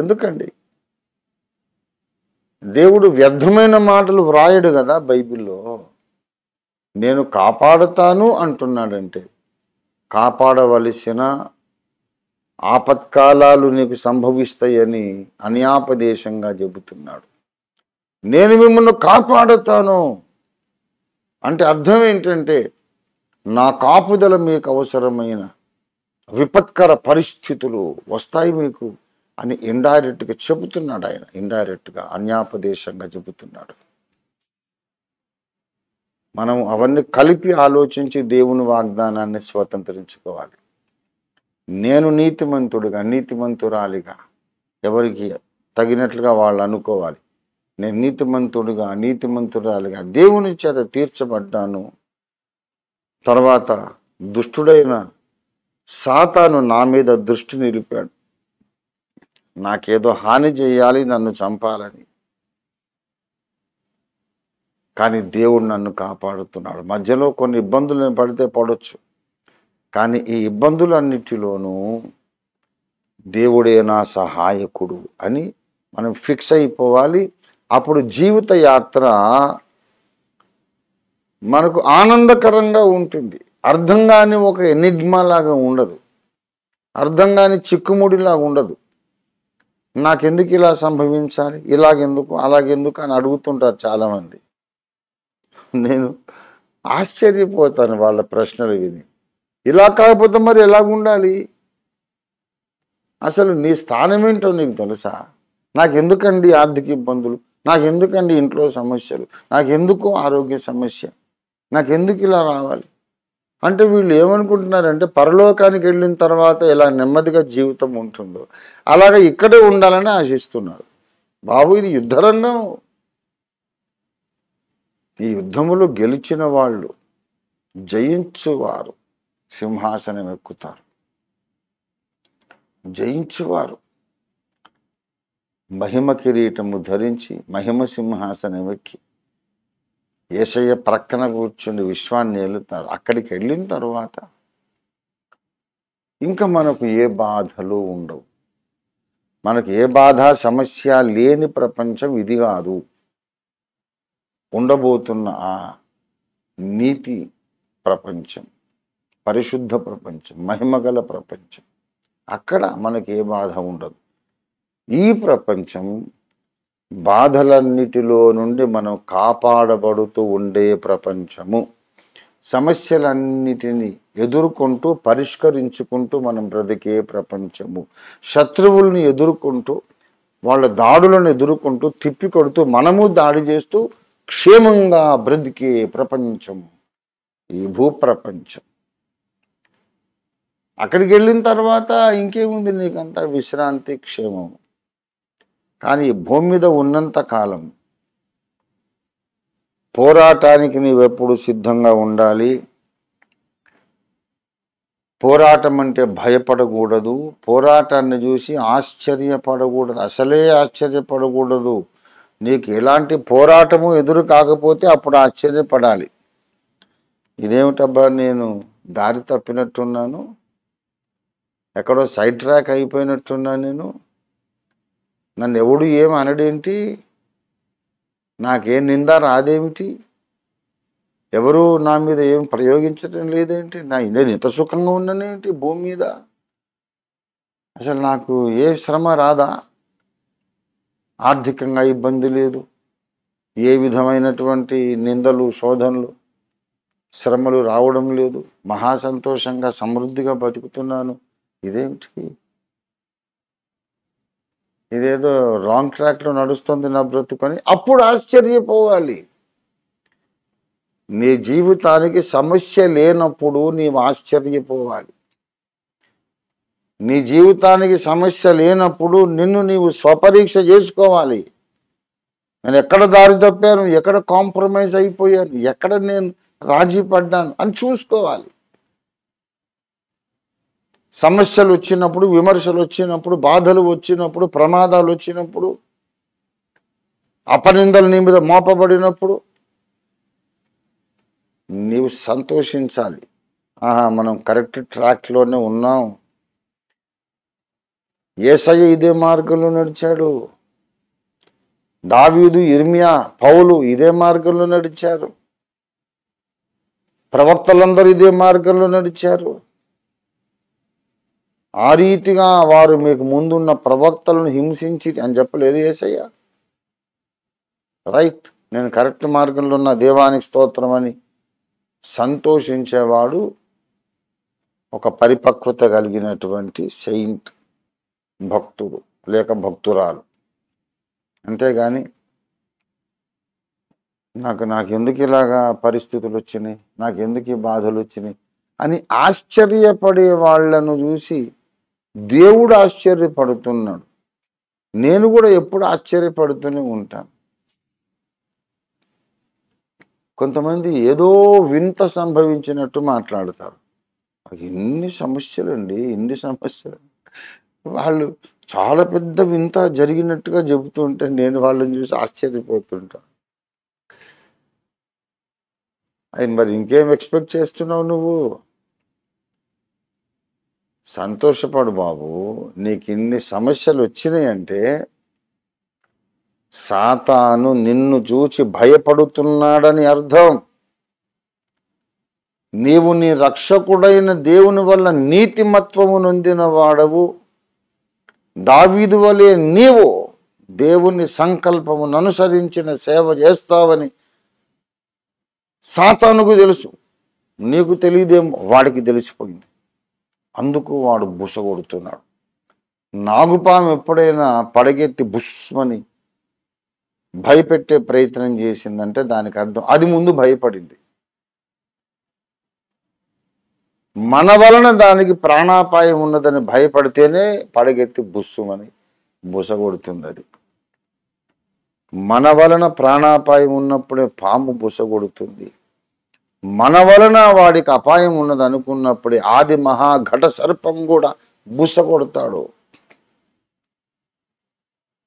ఎందుకండి దేవుడు వ్యర్థమైన మాటలు వ్రాయడు కదా బైబిల్లో నేను కాపాడుతాను అంటున్నాడంటే కాపాడవలసిన ఆపత్కాలాలు నీకు సంభవిస్తాయని అన్యాపదేశంగా చెబుతున్నాడు నేను మిమ్మల్ని కాపాడుతాను అంటే అర్థం ఏంటంటే నా కాపుదల మీకు అవసరమైన విపత్కర పరిస్థితులు వస్తాయి మీకు అని ఇండైరెక్ట్గా చెబుతున్నాడు ఆయన ఇండైరెక్ట్గా అన్యాపదేశంగా చెబుతున్నాడు మనం అవన్నీ కలిపి ఆలోచించి దేవుని వాగ్దానాన్ని స్వతంత్రించుకోవాలి నేను నీతిమంతుడుగా నీతిమంతురాలిగా ఎవరికి తగినట్లుగా వాళ్ళు అనుకోవాలి నేను నీతిమంతుడుగా నీతిమంతురాలుగా దేవుని చేత తీర్చబడ్డాను తర్వాత దుష్టుడైన సాతాను నా మీద దృష్టి నిలిపాడు నాకేదో హాని చేయాలి నన్ను చంపాలని కానీ దేవుడు నన్ను కాపాడుతున్నాడు మధ్యలో కొన్ని ఇబ్బందులు నేను పడితే పడవచ్చు కానీ ఈ ఇబ్బందులన్నిటిలోనూ దేవుడే నా సహాయకుడు అని మనం ఫిక్స్ అయిపోవాలి అప్పుడు జీవిత యాత్ర మనకు ఆనందకరంగా ఉంటుంది అర్థం కాని ఒక ఎనిగ్మా ఉండదు అర్థం కాని చిక్కుముడిలాగా ఉండదు నాకెందుకు ఇలా సంభవించాలి ఇలాగెందుకు అలాగెందుకు అని అడుగుతుంటారు చాలామంది నేను ఆశ్చర్యపోతాను వాళ్ళ ప్రశ్నలు విని ఇలా కాకపోతే మరి ఎలాగుండాలి అసలు నీ స్థానం ఏంటో నీకు తెలుసా నాకెందుకండి ఆర్థిక ఇబ్బందులు నాకు ఎందుకండి ఇంట్లో సమస్యలు నాకు ఎందుకు ఆరోగ్య సమస్య నాకు ఎందుకు ఇలా రావాలి అంటే వీళ్ళు ఏమనుకుంటున్నారంటే పరలోకానికి వెళ్ళిన తర్వాత ఇలా నెమ్మదిగా జీవితం ఉంటుందో అలాగే ఇక్కడే ఉండాలని ఆశిస్తున్నారు బాబు ఇది యుద్ధరంగం ఈ యుద్ధములు గెలిచిన వాళ్ళు జయించువారు సింహాసనం ఎక్కుతారు జయించువారు మహిమ కిరీటము ధరించి మహిమ సింహాసనం ఎక్కి ఏసయ్య ప్రక్కన కూర్చుని విశ్వాన్ని వెళుతారు అక్కడికి వెళ్ళిన తర్వాత ఇంకా మనకు ఏ బాధలు ఉండవు మనకు ఏ బాధ సమస్య లేని ప్రపంచం ఇది కాదు ఉండబోతున్న ఆ నీతి ప్రపంచం పరిశుద్ధ ప్రపంచం మహిమగల ప్రపంచం అక్కడ మనకి ఏ బాధ ఉండదు ఈ ప్రపంచం బాధలన్నిటిలో నుండి మనం కాపాడబడుతూ ఉండే ప్రపంచము సమస్యలన్నిటిని ఎదుర్కొంటూ పరిష్కరించుకుంటూ మనం బ్రతికే ప్రపంచము శత్రువులను ఎదుర్కొంటూ వాళ్ళ దాడులను ఎదుర్కొంటూ తిప్పి కొడుతూ మనము దాడి చేస్తూ క్షేమంగా బ్రతికే ప్రపంచము ఈ భూప్రపంచం అక్కడికి వెళ్ళిన తర్వాత ఇంకేముంది నీకంతా విశ్రాంతి క్షేమము కానీ భూమి మీద ఉన్నంత కాలం పోరాటానికి నీవెప్పుడు సిద్ధంగా ఉండాలి పోరాటం అంటే భయపడకూడదు పోరాటాన్ని చూసి ఆశ్చర్యపడకూడదు అసలే ఆశ్చర్యపడకూడదు నీకు ఎలాంటి పోరాటము ఎదురు కాకపోతే అప్పుడు ఆశ్చర్యపడాలి ఇదేమిటబ్బా నేను దారి తప్పినట్టున్నాను ఎక్కడో సైడ్ ట్రాక్ అయిపోయినట్టున్నాను నేను నన్ను ఎవడు ఏం అనడేంటి నాకేం నింద రాదేమిటి ఎవరు నా మీద ఏం ప్రయోగించడం లేదేంటి నా నేను ఇంత సుఖంగా ఉన్నానేంటి భూమి మీద అసలు నాకు ఏ శ్రమ రాదా ఆర్థికంగా ఇబ్బంది లేదు ఏ విధమైనటువంటి నిందలు శోధనలు శ్రమలు రావడం లేదు మహాసంతోషంగా సమృద్ధిగా బతుకుతున్నాను ఇదేమిటి ఇదేదో రాంగ్ ట్రాక్లో నడుస్తుంది నా బ్రతుకొని అప్పుడు ఆశ్చర్యపోవాలి నీ జీవితానికి సమస్య లేనప్పుడు నీవు ఆశ్చర్యపోవాలి నీ జీవితానికి సమస్య లేనప్పుడు నిన్ను నీవు స్వపరీక్ష చేసుకోవాలి నేను ఎక్కడ దారి తప్పాను ఎక్కడ కాంప్రమైజ్ అయిపోయాను ఎక్కడ నేను రాజీ పడ్డాను అని చూసుకోవాలి సమస్యలు వచ్చినప్పుడు విమర్శలు వచ్చినప్పుడు బాధలు వచ్చినప్పుడు ప్రమాదాలు వచ్చినప్పుడు అపనిందలు నీ మీద మోపబడినప్పుడు నీవు సంతోషించాలి ఆహా మనం కరెక్ట్ ట్రాక్లోనే ఉన్నాం ఏసయ్య ఇదే మార్గంలో నడిచాడు దావీదు ఇర్మియా పౌలు ఇదే మార్గంలో నడిచారు ప్రవక్తలందరూ ఇదే మార్గంలో నడిచారు ఆ రీతిగా వారు మీకు ముందున్న ప్రవక్తలను హింసించి అని చెప్పలేదు ఏసయ్య రైట్ నేను కరెక్ట్ మార్గంలో ఉన్న దేవానికి స్తోత్రం అని సంతోషించేవాడు ఒక పరిపక్వత కలిగినటువంటి సెయింట్ భక్తుడు లేక భక్తురాలు అంతేగాని నాకు నాకు ఎందుకు ఇలాగా పరిస్థితులు వచ్చినాయి నాకు ఈ బాధలు వచ్చినాయి అని ఆశ్చర్యపడే వాళ్లను చూసి దేవుడు ఆశ్చర్యపడుతున్నాడు నేను కూడా ఎప్పుడు ఆశ్చర్యపడుతూనే ఉంటాను కొంతమంది ఏదో వింత సంభవించినట్టు మాట్లాడతారు ఎన్ని సమస్యలు అండి ఎన్ని సమస్యలు వాళ్ళు చాలా పెద్ద వింత జరిగినట్టుగా చెబుతుంటే నేను వాళ్ళని చూసి ఆశ్చర్యపోతుంటాను ఆయన మరి ఇంకేం ఎక్స్పెక్ట్ చేస్తున్నావు నువ్వు సంతోషపడు బాబు నీకు ఇన్ని సమస్యలు వచ్చినాయంటే సాతాను నిన్ను చూచి భయపడుతున్నాడని అర్థం నీవు నీ రక్షకుడైన దేవుని వల్ల నీతిమత్వము నొందిన వాడవు దావీదు వలె నీవు దేవుని సంకల్పమును అనుసరించిన సేవ చేస్తావని సాతానుకు తెలుసు నీకు తెలియదేమో వాడికి తెలిసిపోయింది అందుకు వాడు బుస కొడుతున్నాడు నాగుపాము ఎప్పుడైనా పడగెత్తి బుస్మని భయపెట్టే ప్రయత్నం చేసిందంటే దానికి అర్థం అది ముందు భయపడింది మన వలన దానికి ప్రాణాపాయం ఉన్నదని భయపడితేనే పడగెత్తి బుస్సుమని కొడుతుంది అది మన వలన ప్రాణాపాయం ఉన్నప్పుడే పాము బుస కొడుతుంది మన వలన వాడికి అపాయం ఉన్నది అనుకున్నప్పుడే ఆది మహాఘట సర్పం కూడా బుస కొడతాడు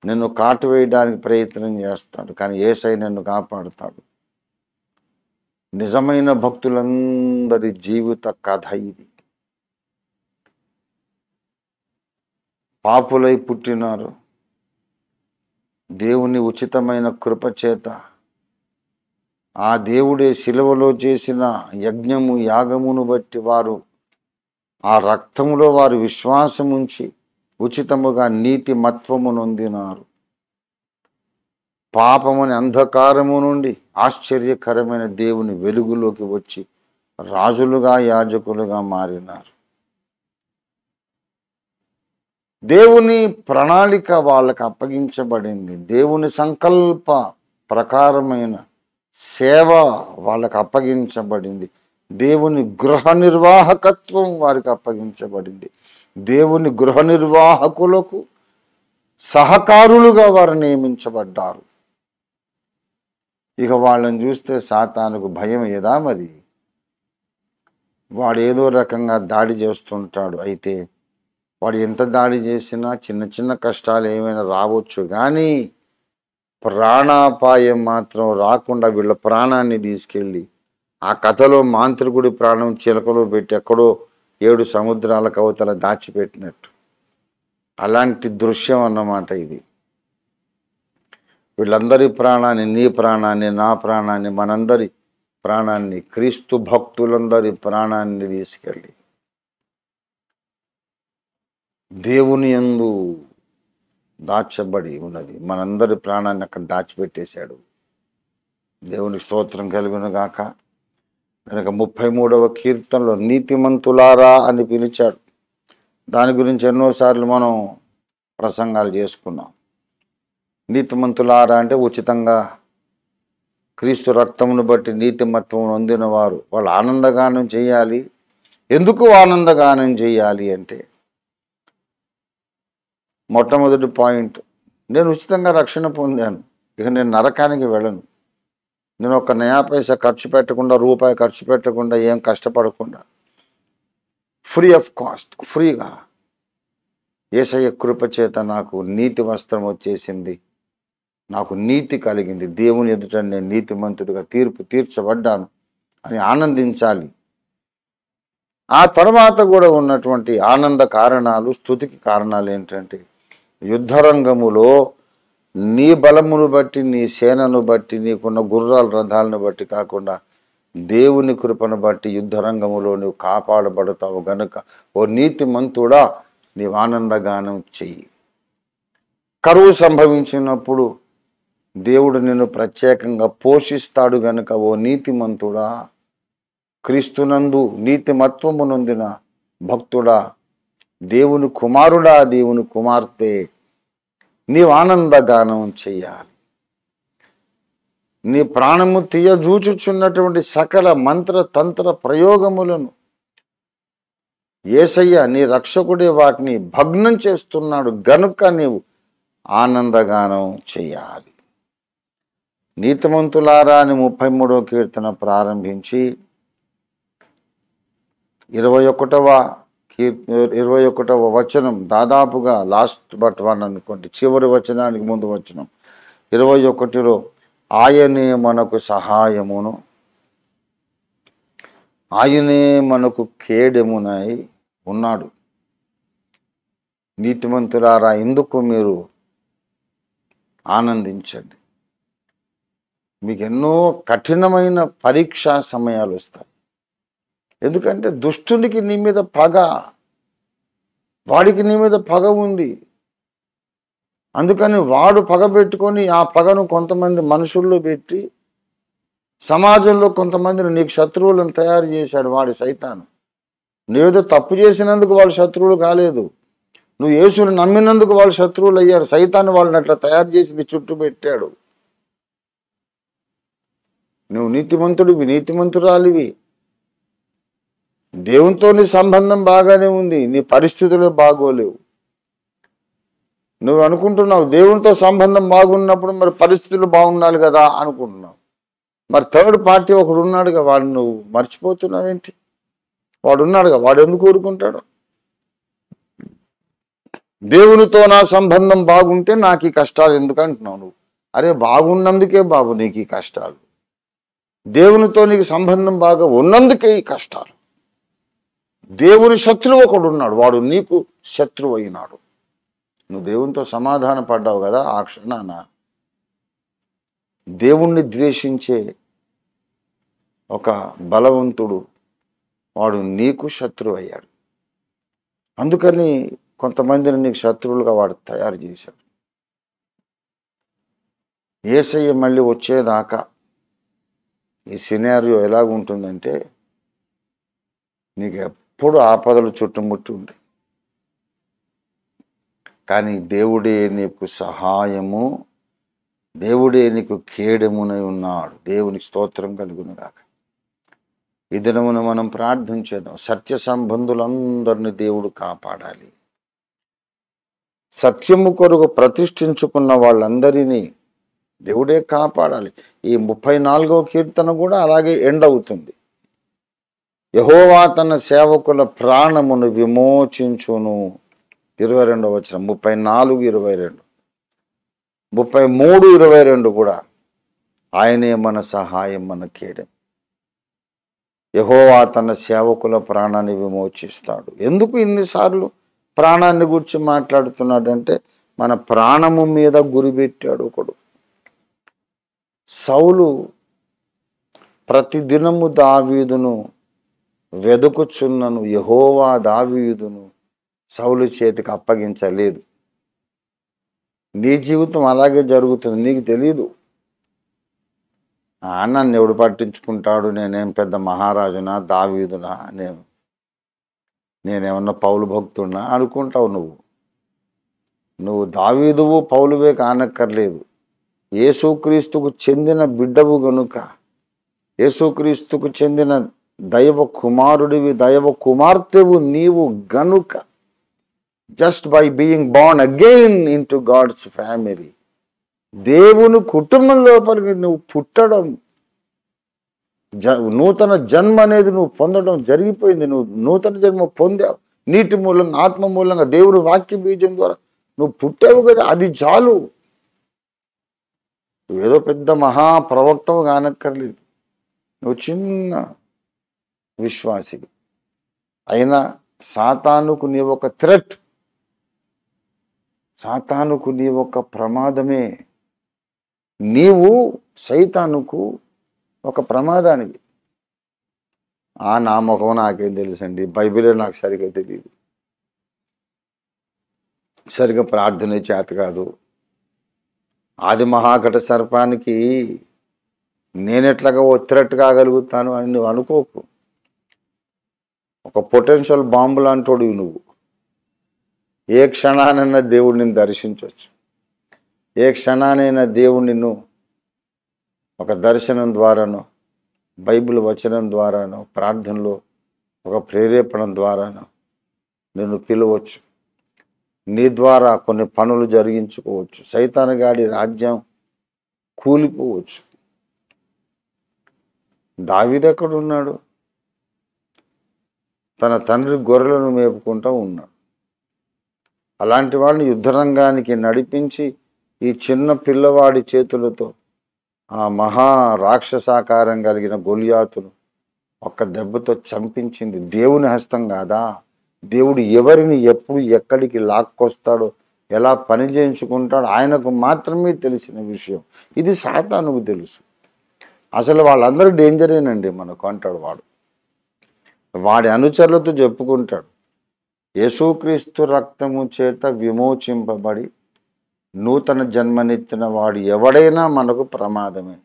నిన్ను కాటు వేయడానికి ప్రయత్నం చేస్తాడు కానీ ఏసై నిన్ను కాపాడుతాడు నిజమైన భక్తులందరి జీవిత కథ ఇది పాపులై పుట్టినారు దేవుని ఉచితమైన కృపచేత ఆ దేవుడే శిలువలో చేసిన యజ్ఞము యాగమును బట్టి వారు ఆ రక్తములో వారు విశ్వాసముంచి ఉచితముగా నీతి మత్వము నొందినారు పాపముని అంధకారము నుండి ఆశ్చర్యకరమైన దేవుని వెలుగులోకి వచ్చి రాజులుగా యాజకులుగా మారినారు దేవుని ప్రణాళిక వాళ్ళకు అప్పగించబడింది దేవుని సంకల్ప ప్రకారమైన సేవ వాళ్ళకు అప్పగించబడింది దేవుని గృహ నిర్వాహకత్వం వారికి అప్పగించబడింది దేవుని గృహ నిర్వాహకులకు సహకారులుగా వారు నియమించబడ్డారు ఇక వాళ్ళని చూస్తే సాతానుకు భయం ఏదా మరి వాడు ఏదో రకంగా దాడి చేస్తుంటాడు అయితే వాడు ఎంత దాడి చేసినా చిన్న చిన్న కష్టాలు ఏమైనా రావచ్చు కానీ ప్రాణాపాయం మాత్రం రాకుండా వీళ్ళ ప్రాణాన్ని తీసుకెళ్ళి ఆ కథలో మాంత్రికుడి ప్రాణం చిలకలో పెట్టి ఎక్కడో ఏడు సముద్రాల కవతల దాచిపెట్టినట్టు అలాంటి దృశ్యం అన్నమాట ఇది వీళ్ళందరి ప్రాణాన్ని నీ ప్రాణాన్ని నా ప్రాణాన్ని మనందరి ప్రాణాన్ని క్రీస్తు భక్తులందరి ప్రాణాన్ని తీసుకెళ్ళి దేవుని ఎందు దాచబడి ఉన్నది మనందరి ప్రాణాన్ని అక్కడ దాచిపెట్టేశాడు దేవునికి స్తోత్రం కలిగిన గాక కనుక ముప్పై మూడవ కీర్తనలో నీతిమంతులారా అని పిలిచాడు దాని గురించి ఎన్నోసార్లు మనం ప్రసంగాలు చేసుకున్నాం నీతిమంతులారా అంటే ఉచితంగా క్రీస్తు రక్తమును బట్టి నీతిమత్వం వారు వాళ్ళు ఆనందగానం చేయాలి ఎందుకు ఆనందగానం చేయాలి అంటే మొట్టమొదటి పాయింట్ నేను ఉచితంగా రక్షణ పొందాను ఇక నేను నరకానికి వెళ్ళను నేను ఒక నయా పైసా ఖర్చు పెట్టకుండా రూపాయి ఖర్చు పెట్టకుండా ఏం కష్టపడకుండా ఫ్రీ ఆఫ్ కాస్ట్ ఫ్రీగా ఏసయ్య కృపచేత నాకు నీతి వస్త్రం వచ్చేసింది నాకు నీతి కలిగింది దేవుని ఎదుట నేను నీతిమంతుడిగా తీర్పు తీర్చబడ్డాను అని ఆనందించాలి ఆ తర్వాత కూడా ఉన్నటువంటి ఆనంద కారణాలు స్థుతికి కారణాలు ఏంటంటే యుద్ధరంగములో నీ బలమును బట్టి నీ సేనను బట్టి నీకున్న గుర్రాల రథాలను బట్టి కాకుండా దేవుని కృపను బట్టి యుద్ధరంగములో నువ్వు కాపాడబడతావు గనుక ఓ నీతి మంతుడా నీవు ఆనందగానం చెయ్యి కరువు సంభవించినప్పుడు దేవుడు నిన్ను ప్రత్యేకంగా పోషిస్తాడు గనుక ఓ నీతి మంతుడా క్రీస్తునందు నీతిమత్వము నొందిన భక్తుడా దేవుని కుమారుడా దేవుని కుమార్తె నీవు ఆనందగానం చెయ్యాలి నీ ప్రాణము తీయజూచుచున్నటువంటి సకల మంత్ర తంత్ర ప్రయోగములను ఏసయ్య నీ రక్షకుడే వాటిని భగ్నం చేస్తున్నాడు గనుక నీవు ఆనందగానం చేయాలి నీతిమంతులారా అని ముప్పై మూడో కీర్తన ప్రారంభించి ఇరవై ఒకటవ ఇరవై ఒకటవ వచనం దాదాపుగా లాస్ట్ బట్ వన్ అనుకోండి చివరి వచనానికి ముందు వచనం ఇరవై ఒకటిలో ఆయనే మనకు సహాయమును ఆయనే మనకు కేడెమునై ఉన్నాడు నీతిమంతులారా ఎందుకు మీరు ఆనందించండి మీకు ఎన్నో కఠినమైన పరీక్షా సమయాలు వస్తాయి ఎందుకంటే దుష్టునికి నీ మీద పగ వాడికి నీ మీద పగ ఉంది అందుకని వాడు పగ పెట్టుకొని ఆ పగను కొంతమంది మనుషుల్లో పెట్టి సమాజంలో కొంతమందిని నీకు శత్రువులను తయారు చేశాడు వాడి సైతాను నువ్వేదో తప్పు చేసినందుకు వాళ్ళు శత్రువులు కాలేదు నువ్వు యేసుని నమ్మినందుకు వాళ్ళు శత్రువులు అయ్యారు సైతాన్ని వాళ్ళని అట్లా తయారు చేసి నీ చుట్టూ పెట్టాడు నువ్వు నీతిమంతుడివి నీతిమంతురాలివి దేవునితో నీ సంబంధం బాగానే ఉంది నీ పరిస్థితులు బాగోలేవు నువ్వు అనుకుంటున్నావు దేవునితో సంబంధం బాగున్నప్పుడు మరి పరిస్థితులు బాగుండాలి కదా అనుకుంటున్నావు మరి థర్డ్ పార్టీ ఒకడు ఉన్నాడుగా వాడు నువ్వు మర్చిపోతున్నావేంటి వాడు ఉన్నాడుగా వాడు ఎందుకు కోరుకుంటాడు దేవునితో నా సంబంధం బాగుంటే నాకు ఈ కష్టాలు ఎందుకు అంటున్నావు నువ్వు అరే బాగున్నందుకే బాబు నీకు ఈ కష్టాలు దేవునితో నీకు సంబంధం బాగా ఉన్నందుకే ఈ కష్టాలు దేవుని శత్రువు ఒకడు ఉన్నాడు వాడు నీకు శత్రువు అయినాడు నువ్వు దేవునితో సమాధాన పడ్డావు కదా ఆ క్షణాన దేవుణ్ణి ద్వేషించే ఒక బలవంతుడు వాడు నీకు శత్రువు అయ్యాడు అందుకని కొంతమందిని నీకు శత్రువులుగా వాడు తయారు చేశాడు ఏసయ్య మళ్ళీ వచ్చేదాకా ఈ సినారియో ఎలాగుంటుందంటే నీకు ఎప్పుడు ఆపదలు చుట్టుముట్టి ఉండే కానీ దేవుడే నీకు సహాయము దేవుడే నీకు కేడమునై ఉన్నాడు దేవునికి స్తోత్రం కలుగునుగాక ఈ దినమున మనం ప్రార్థించేద్దాం సత్య సంబంధులందరినీ దేవుడు కాపాడాలి సత్యము కొరకు ప్రతిష్ఠించుకున్న వాళ్ళందరినీ దేవుడే కాపాడాలి ఈ ముప్పై నాలుగో కీర్తన కూడా అలాగే ఎండ్ అవుతుంది యహోవా తన సేవకుల ప్రాణమును విమోచించును ఇరవై రెండవ వచ్చిన ముప్పై నాలుగు ఇరవై రెండు ముప్పై మూడు ఇరవై రెండు కూడా ఆయనే మన సహాయం మన కేడం యహోవా తన సేవకుల ప్రాణాన్ని విమోచిస్తాడు ఎందుకు ఇన్నిసార్లు ప్రాణాన్ని గురించి మాట్లాడుతున్నాడంటే మన ప్రాణము మీద గురిపెట్టాడు ఒకడు సౌలు ప్రతిదినము దావీదును వెదుకుచున్నను యహోవా దావీదును సౌలు చేతికి అప్పగించలేదు నీ జీవితం అలాగే జరుగుతుంది నీకు తెలీదు నన్ను ఎవడు పట్టించుకుంటాడు నేనేం పెద్ద మహారాజునా దావీదునా నేను నేనేమన్నా పౌలు భక్తున్నా అనుకుంటావు నువ్వు నువ్వు దావీదువు పౌలువే కానక్కర్లేదు యేసుక్రీస్తుకు చెందిన బిడ్డవు గనుక యేసుక్రీస్తుకు చెందిన దైవ కుమారుడివి దైవ కుమార్తెవు నీవు గనుక just by being born again into God's family దేవుని కుటుంబం లోపలికి నువ్వు పుట్టడం జ నూతన జన్మ అనేది నువ్వు పొందడం జరిగిపోయింది నువ్వు నూతన జన్మ పొందావు నీటి మూలంగా ఆత్మ మూలంగా దేవుడు వాక్య బీజం ద్వారా నువ్వు పుట్టావు కదా అది చాలు నువ్వేదో పెద్ద మహాప్రవక్తవు కానక్కర్లేదు నువ్వు చిన్న విశ్వాసివి అయినా సాతానుకు నీ ఒక థ్రెట్ సాతానుకు నీ ఒక ప్రమాదమే నీవు సైతానుకు ఒక ప్రమాదానికి ఆ నా ముఖం నాకేం తెలుసండి బైబిలే నాకు సరిగ్గా తెలియదు సరిగ్గా ప్రార్థన చేత కాదు ఆది మహాఘట సర్పానికి నేనెట్లాగా ఒత్తిరట్టు కాగలుగుతాను అని నువ్వు అనుకోకు ఒక పొటెన్షియల్ బాంబు లాంటివి నువ్వు ఏ క్షణానైనా దేవుడిని దర్శించవచ్చు ఏ క్షణానైనా దేవుడిని ఒక దర్శనం ద్వారానో బైబిల్ వచనం ద్వారానో ప్రార్థనలో ఒక ప్రేరేపణ ద్వారానో నిన్ను పిలవచ్చు నీ ద్వారా కొన్ని పనులు జరిగించుకోవచ్చు సైతానగాడి రాజ్యం కూలిపోవచ్చు దావిదెక్కడున్నాడు తన తండ్రి గొర్రెలను మేపుకుంటూ ఉన్నాడు అలాంటి వాడిని యుద్ధరంగానికి నడిపించి ఈ చిన్న పిల్లవాడి చేతులతో ఆ మహా రాక్షసాకారం కలిగిన గొలియాతును ఒక్క దెబ్బతో చంపించింది దేవుని హస్తం కాదా దేవుడు ఎవరిని ఎప్పుడు ఎక్కడికి లాక్కొస్తాడో ఎలా పని చేయించుకుంటాడో ఆయనకు మాత్రమే తెలిసిన విషయం ఇది సాతానుకు తెలుసు అసలు వాళ్ళందరూ డేంజరేనండి మనకు అంటాడు వాడు వాడి అనుచరులతో చెప్పుకుంటాడు యేసుక్రీస్తు రక్తము చేత విమోచింపబడి నూతన జన్మనెత్తిన వాడు ఎవడైనా మనకు ప్రమాదమే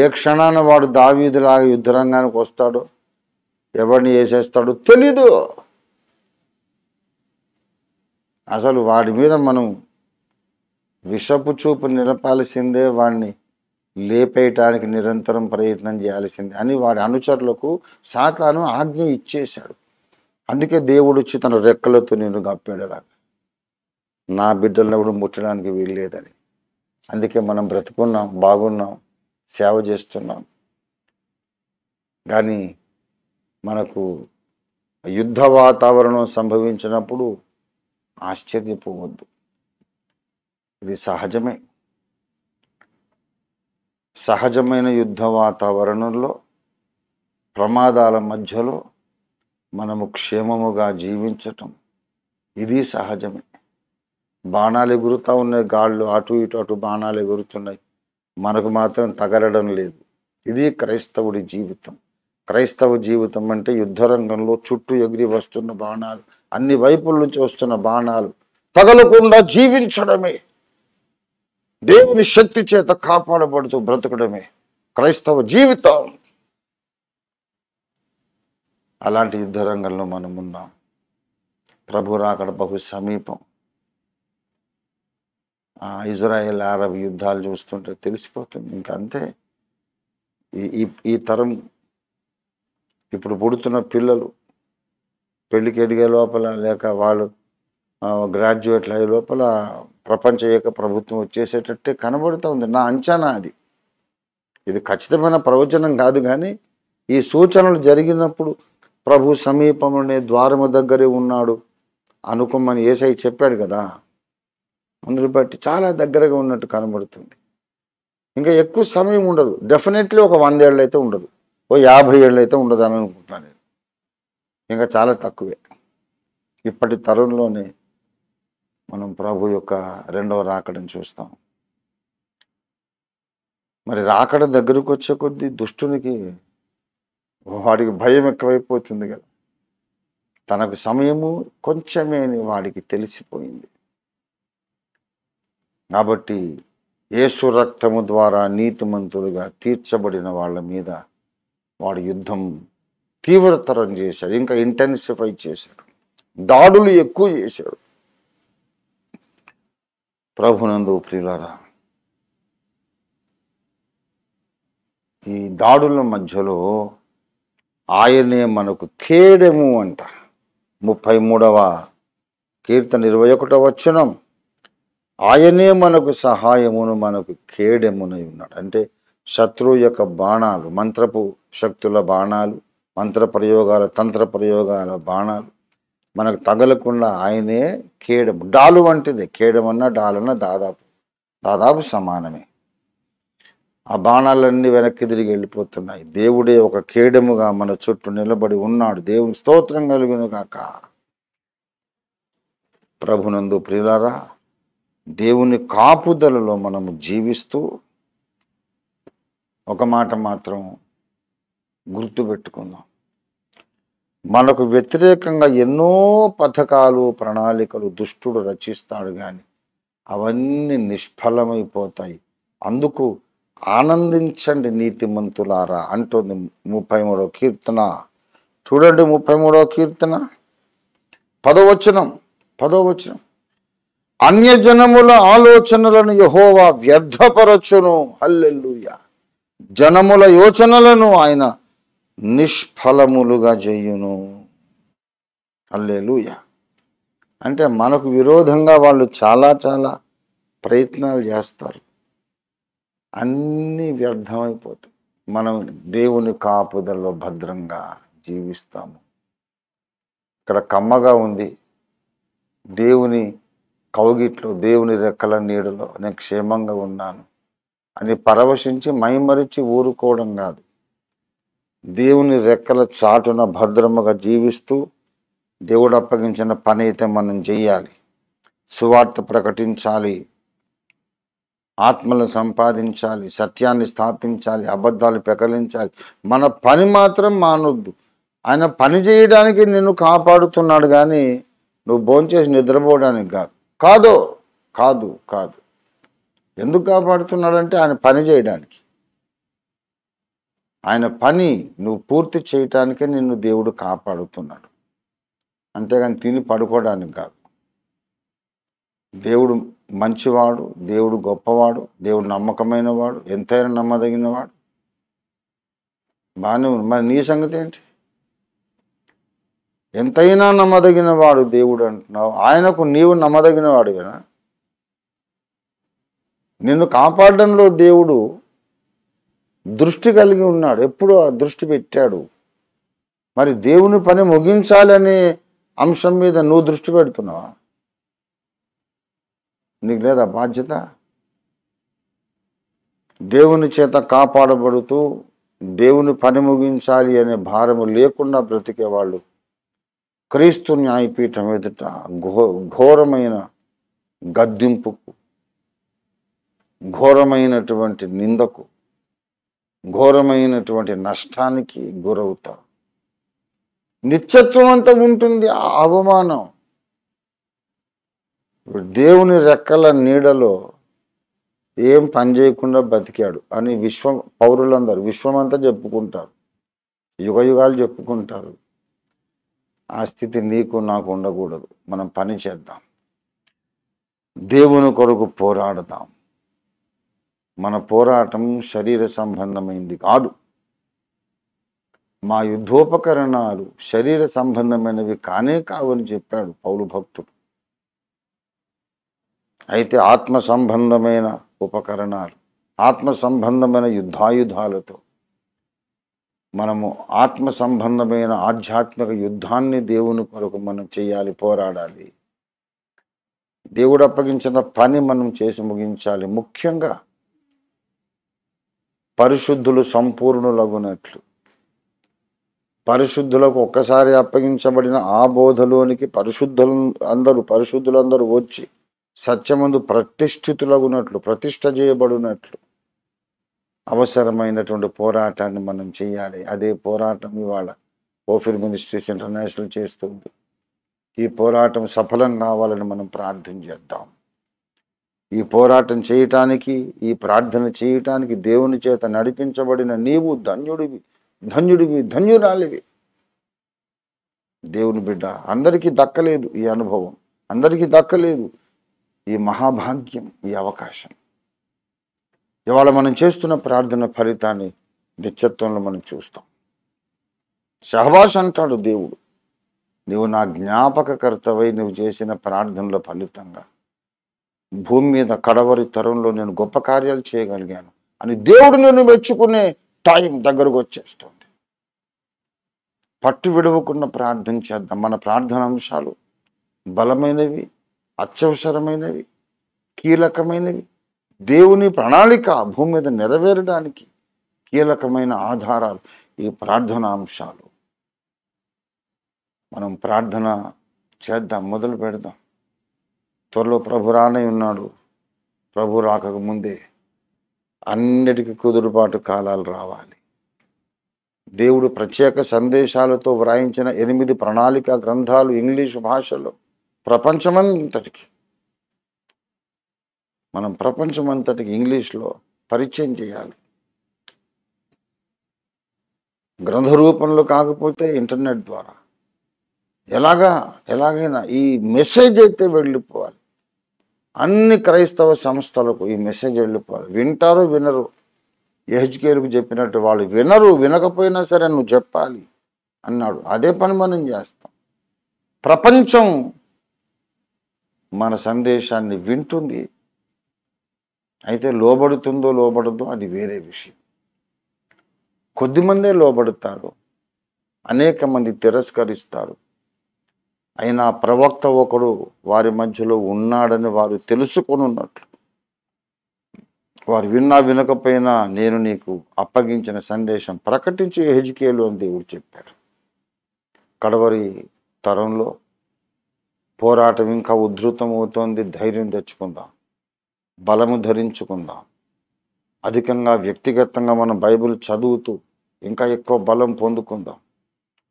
ఏ క్షణాన వాడు దావీదులాగా యుద్ధరంగానికి వస్తాడో ఎవరిని వేసేస్తాడు తెలీదు అసలు వాడి మీద మనం విషపు చూపు నిలపాల్సిందే వాడిని లేపేయటానికి నిరంతరం ప్రయత్నం చేయాల్సింది అని వాడి అనుచరులకు సాతాను ఆజ్ఞ ఇచ్చేశాడు అందుకే దేవుడు వచ్చి తన రెక్కలతో నేను కప్పాడు రా నా బిడ్డలను కూడా ముట్టడానికి వీల్లేదని అందుకే మనం బ్రతుకున్నాం బాగున్నాం సేవ చేస్తున్నాం కానీ మనకు యుద్ధ వాతావరణం సంభవించినప్పుడు ఆశ్చర్యపోవద్దు ఇది సహజమే సహజమైన యుద్ధ వాతావరణంలో ప్రమాదాల మధ్యలో మనము క్షేమముగా జీవించటం ఇది సహజమే బాణాలు ఎగురుతూ ఉన్నాయి గాళ్ళు అటు ఇటు అటు బాణాలు ఎగురుతున్నాయి మనకు మాత్రం తగలడం లేదు ఇది క్రైస్తవుడి జీవితం క్రైస్తవ జీవితం అంటే యుద్ధరంగంలో చుట్టూ ఎగిరి వస్తున్న బాణాలు అన్ని వైపుల నుంచి వస్తున్న బాణాలు తగలకుండా జీవించడమే దేవుని శక్తి చేత కాపాడబడుతూ బ్రతకడమే క్రైస్తవ జీవితం అలాంటి యుద్ధ రంగంలో మనం ఉన్నాం ప్రభు రాకడ బహు సమీపం ఇజ్రాయెల్ అరబ్ యుద్ధాలు చూస్తుంటే తెలిసిపోతుంది ఇంకా అంతే ఈ ఈ తరం ఇప్పుడు పుడుతున్న పిల్లలు పెళ్ళికి ఎదిగే లోపల లేక వాళ్ళు గ్రాడ్యుయేట్లు అయ్యే లోపల ప్రపంచ ఏక ప్రభుత్వం వచ్చేసేటట్టే కనబడుతూ ఉంది నా అంచనా అది ఇది ఖచ్చితమైన ప్రవచనం కాదు కానీ ఈ సూచనలు జరిగినప్పుడు ప్రభు సమీపంలోనే ద్వారము దగ్గరే ఉన్నాడు అనుకోమని ఏసై చెప్పాడు కదా అందులో బట్టి చాలా దగ్గరగా ఉన్నట్టు కనబడుతుంది ఇంకా ఎక్కువ సమయం ఉండదు డెఫినెట్లీ ఒక వంద ఏళ్ళు అయితే ఉండదు ఓ యాభై ఏళ్ళు అయితే ఉండదు అని అనుకుంటున్నాను నేను ఇంకా చాలా తక్కువే ఇప్పటి తరుణంలోనే మనం ప్రభు యొక్క రెండవ రాకడని చూస్తాం మరి రాకడ దగ్గరకు వచ్చే కొద్దీ దుష్టునికి వాడికి భయం ఎక్కువైపోతుంది కదా తనకు సమయము కొంచెమే అని వాడికి తెలిసిపోయింది కాబట్టి యేసు రక్తము ద్వారా నీతిమంతులుగా తీర్చబడిన వాళ్ళ మీద వాడు యుద్ధం తీవ్రతరం చేశాడు ఇంకా ఇంటెన్సిఫై చేశాడు దాడులు ఎక్కువ చేశాడు ప్రభునందు ప్రియులారా ఈ దాడుల మధ్యలో ఆయనే మనకు కేడము అంట ముప్పై మూడవ కీర్తన ఇరవై ఒకటవ వచనం ఆయనే మనకు సహాయమును మనకు కేడెమునై ఉన్నాడు అంటే శత్రువు యొక్క బాణాలు మంత్రపు శక్తుల బాణాలు మంత్ర ప్రయోగాల తంత్ర ప్రయోగాల బాణాలు మనకు తగలకుండా ఆయనే కేడము డాలు వంటిది కేడమన్నా డాలన్నా దాదాపు దాదాపు సమానమే ఆ బాణాలన్నీ వెనక్కి తిరిగి వెళ్ళిపోతున్నాయి దేవుడే ఒక కేడముగా మన చుట్టూ నిలబడి ఉన్నాడు దేవుని స్తోత్రం కలిగిన కాక ప్రభునందు ప్రియులారా దేవుని కాపుదలలో మనము జీవిస్తూ ఒక మాట మాత్రం గుర్తుపెట్టుకుందాం మనకు వ్యతిరేకంగా ఎన్నో పథకాలు ప్రణాళికలు దుష్టుడు రచిస్తాడు కానీ అవన్నీ నిష్ఫలమైపోతాయి అందుకు ఆనందించండి నీతిమంతులారా అంటుంది ముప్పై మూడో కీర్తన చూడండి ముప్పై మూడో కీర్తన పదవచనం పదవచనం అన్యజనముల ఆలోచనలను యహోవా వ్యర్థపరచును హల్లెల్లుయ జనముల యోచనలను ఆయన నిష్ఫలములుగా చేయును అల్లేలుయ అంటే మనకు విరోధంగా వాళ్ళు చాలా చాలా ప్రయత్నాలు చేస్తారు అన్నీ వ్యర్థమైపోతాయి మనం దేవుని కాపుదల్లో భద్రంగా జీవిస్తాము ఇక్కడ కమ్మగా ఉంది దేవుని కౌగిట్లో దేవుని రెక్కల నీడలో నేను క్షేమంగా ఉన్నాను అని పరవశించి మైమరిచి ఊరుకోవడం కాదు దేవుని రెక్కల చాటున భద్రముగా జీవిస్తూ దేవుడు అప్పగించిన పని అయితే మనం చేయాలి సువార్త ప్రకటించాలి ఆత్మలను సంపాదించాలి సత్యాన్ని స్థాపించాలి అబద్ధాలు పెకలించాలి మన పని మాత్రం మానొద్దు ఆయన పని చేయడానికి నిన్ను కాపాడుతున్నాడు కానీ నువ్వు భోంచేసి నిద్రపోవడానికి కాదు కాదు కాదు కాదు ఎందుకు కాపాడుతున్నాడంటే ఆయన పని చేయడానికి ఆయన పని నువ్వు పూర్తి చేయటానికే నిన్ను దేవుడు కాపాడుతున్నాడు అంతేగాని తిని పడుకోవడానికి కాదు దేవుడు మంచివాడు దేవుడు గొప్పవాడు దేవుడు నమ్మకమైన వాడు ఎంతైనా నమ్మదగినవాడు బాగానే మరి నీ సంగతి ఏంటి ఎంతైనా నమ్మదగిన వాడు దేవుడు అంటున్నావు ఆయనకు నీవు నమ్మదగిన వాడు కదా నిన్ను కాపాడడంలో దేవుడు దృష్టి కలిగి ఉన్నాడు ఎప్పుడు ఆ దృష్టి పెట్టాడు మరి దేవుని పని ముగించాలనే అంశం మీద నువ్వు దృష్టి పెడుతున్నావా నీకు లేదా బాధ్యత దేవుని చేత కాపాడబడుతూ దేవుని పని ముగించాలి అనే భారము లేకుండా బ్రతికేవాళ్ళు క్రీస్తు న్యాయపీఠం ఎదుట ఘో ఘోరమైన గద్దింపుకు ఘోరమైనటువంటి నిందకు ఘోరమైనటువంటి నష్టానికి గురవుతాం నిత్యత్వం అంతా ఉంటుంది ఆ అవమానం దేవుని రెక్కల నీడలో ఏం పని చేయకుండా బతికాడు అని విశ్వం పౌరులందరూ విశ్వమంతా చెప్పుకుంటారు యుగ యుగాలు చెప్పుకుంటారు ఆ స్థితి నీకు నాకు ఉండకూడదు మనం పని చేద్దాం దేవుని కొరకు పోరాడదాం మన పోరాటం శరీర సంబంధమైంది కాదు మా యుద్ధోపకరణాలు శరీర సంబంధమైనవి కానే కావని చెప్పాడు పౌలు భక్తుడు అయితే ఆత్మ సంబంధమైన ఉపకరణాలు ఆత్మ సంబంధమైన యుద్ధాయుధాలతో మనము ఆత్మ సంబంధమైన ఆధ్యాత్మిక యుద్ధాన్ని దేవుని కొరకు మనం చేయాలి పోరాడాలి దేవుడు అప్పగించిన పని మనం చేసి ముగించాలి ముఖ్యంగా పరిశుద్ధులు సంపూర్ణులగునట్లు పరిశుద్ధులకు ఒక్కసారి అప్పగించబడిన ఆ బోధలోనికి పరిశుద్ధులు అందరూ పరిశుద్ధులందరూ వచ్చి సత్యమందు ప్రతిష్ఠితులగునట్లు ప్రతిష్ట చేయబడినట్లు అవసరమైనటువంటి పోరాటాన్ని మనం చేయాలి అదే పోరాటం ఇవాళ ఓఫిర్ మినిస్ట్రీస్ ఇంటర్నేషనల్ చేస్తుంది ఈ పోరాటం సఫలం కావాలని మనం ప్రార్థన చేద్దాం ఈ పోరాటం చేయటానికి ఈ ప్రార్థన చేయటానికి దేవుని చేత నడిపించబడిన నీవు ధన్యుడివి ధన్యుడివి ధన్యురాలివి దేవుని బిడ్డ అందరికీ దక్కలేదు ఈ అనుభవం అందరికీ దక్కలేదు ఈ మహాభాగ్యం ఈ అవకాశం ఇవాళ మనం చేస్తున్న ప్రార్థన ఫలితాన్ని నిత్యత్వంలో మనం చూస్తాం షహబాష్ అంటాడు దేవుడు నువ్వు నా జ్ఞాపకకర్తవై నువ్వు చేసిన ప్రార్థనల ఫలితంగా భూమి మీద కడవరి తరంలో నేను గొప్ప కార్యాలు చేయగలిగాను అని దేవుడు నేను మెచ్చుకునే టైం దగ్గరకు వచ్చేస్తుంది పట్టు విడవకుండా ప్రార్థన చేద్దాం మన ప్రార్థన అంశాలు బలమైనవి అత్యవసరమైనవి కీలకమైనవి దేవుని ప్రణాళిక భూమి మీద నెరవేరడానికి కీలకమైన ఆధారాలు ఈ ప్రార్థన అంశాలు మనం ప్రార్థన చేద్దాం మొదలు పెడదాం త్వరలో ప్రభు రానై ఉన్నాడు ప్రభు రాకముందే అన్నిటికీ కుదురుపాటు కాలాలు రావాలి దేవుడు ప్రత్యేక సందేశాలతో వ్రాయించిన ఎనిమిది ప్రణాళిక గ్రంథాలు ఇంగ్లీషు భాషలో ప్రపంచమంతటికి మనం ప్రపంచమంతటికి ఇంగ్లీష్లో పరిచయం చేయాలి గ్రంథ రూపంలో కాకపోతే ఇంటర్నెట్ ద్వారా ఎలాగా ఎలాగైనా ఈ మెసేజ్ అయితే వెళ్ళిపోవాలి అన్ని క్రైస్తవ సంస్థలకు ఈ మెసేజ్ వెళ్ళిపోవాలి వింటారు వినరు ఎహెచ్కేలకు చెప్పినట్టు వాళ్ళు వినరు వినకపోయినా సరే నువ్వు చెప్పాలి అన్నాడు అదే పని మనం చేస్తాం ప్రపంచం మన సందేశాన్ని వింటుంది అయితే లోబడుతుందో లోబడదో అది వేరే విషయం కొద్దిమందే లోబడతారు అనేక మంది తిరస్కరిస్తారు అయినా ప్రవక్త ఒకడు వారి మధ్యలో ఉన్నాడని వారు తెలుసుకొని ఉన్నట్లు వారు విన్నా వినకపోయినా నేను నీకు అప్పగించిన సందేశం ప్రకటించి హెజ్కేలు అని దేవుడు చెప్పాడు కడవరి తరంలో పోరాటం ఇంకా ఉద్ధృతం అవుతోంది ధైర్యం తెచ్చుకుందాం బలము ధరించుకుందాం అధికంగా వ్యక్తిగతంగా మనం బైబిల్ చదువుతూ ఇంకా ఎక్కువ బలం పొందుకుందాం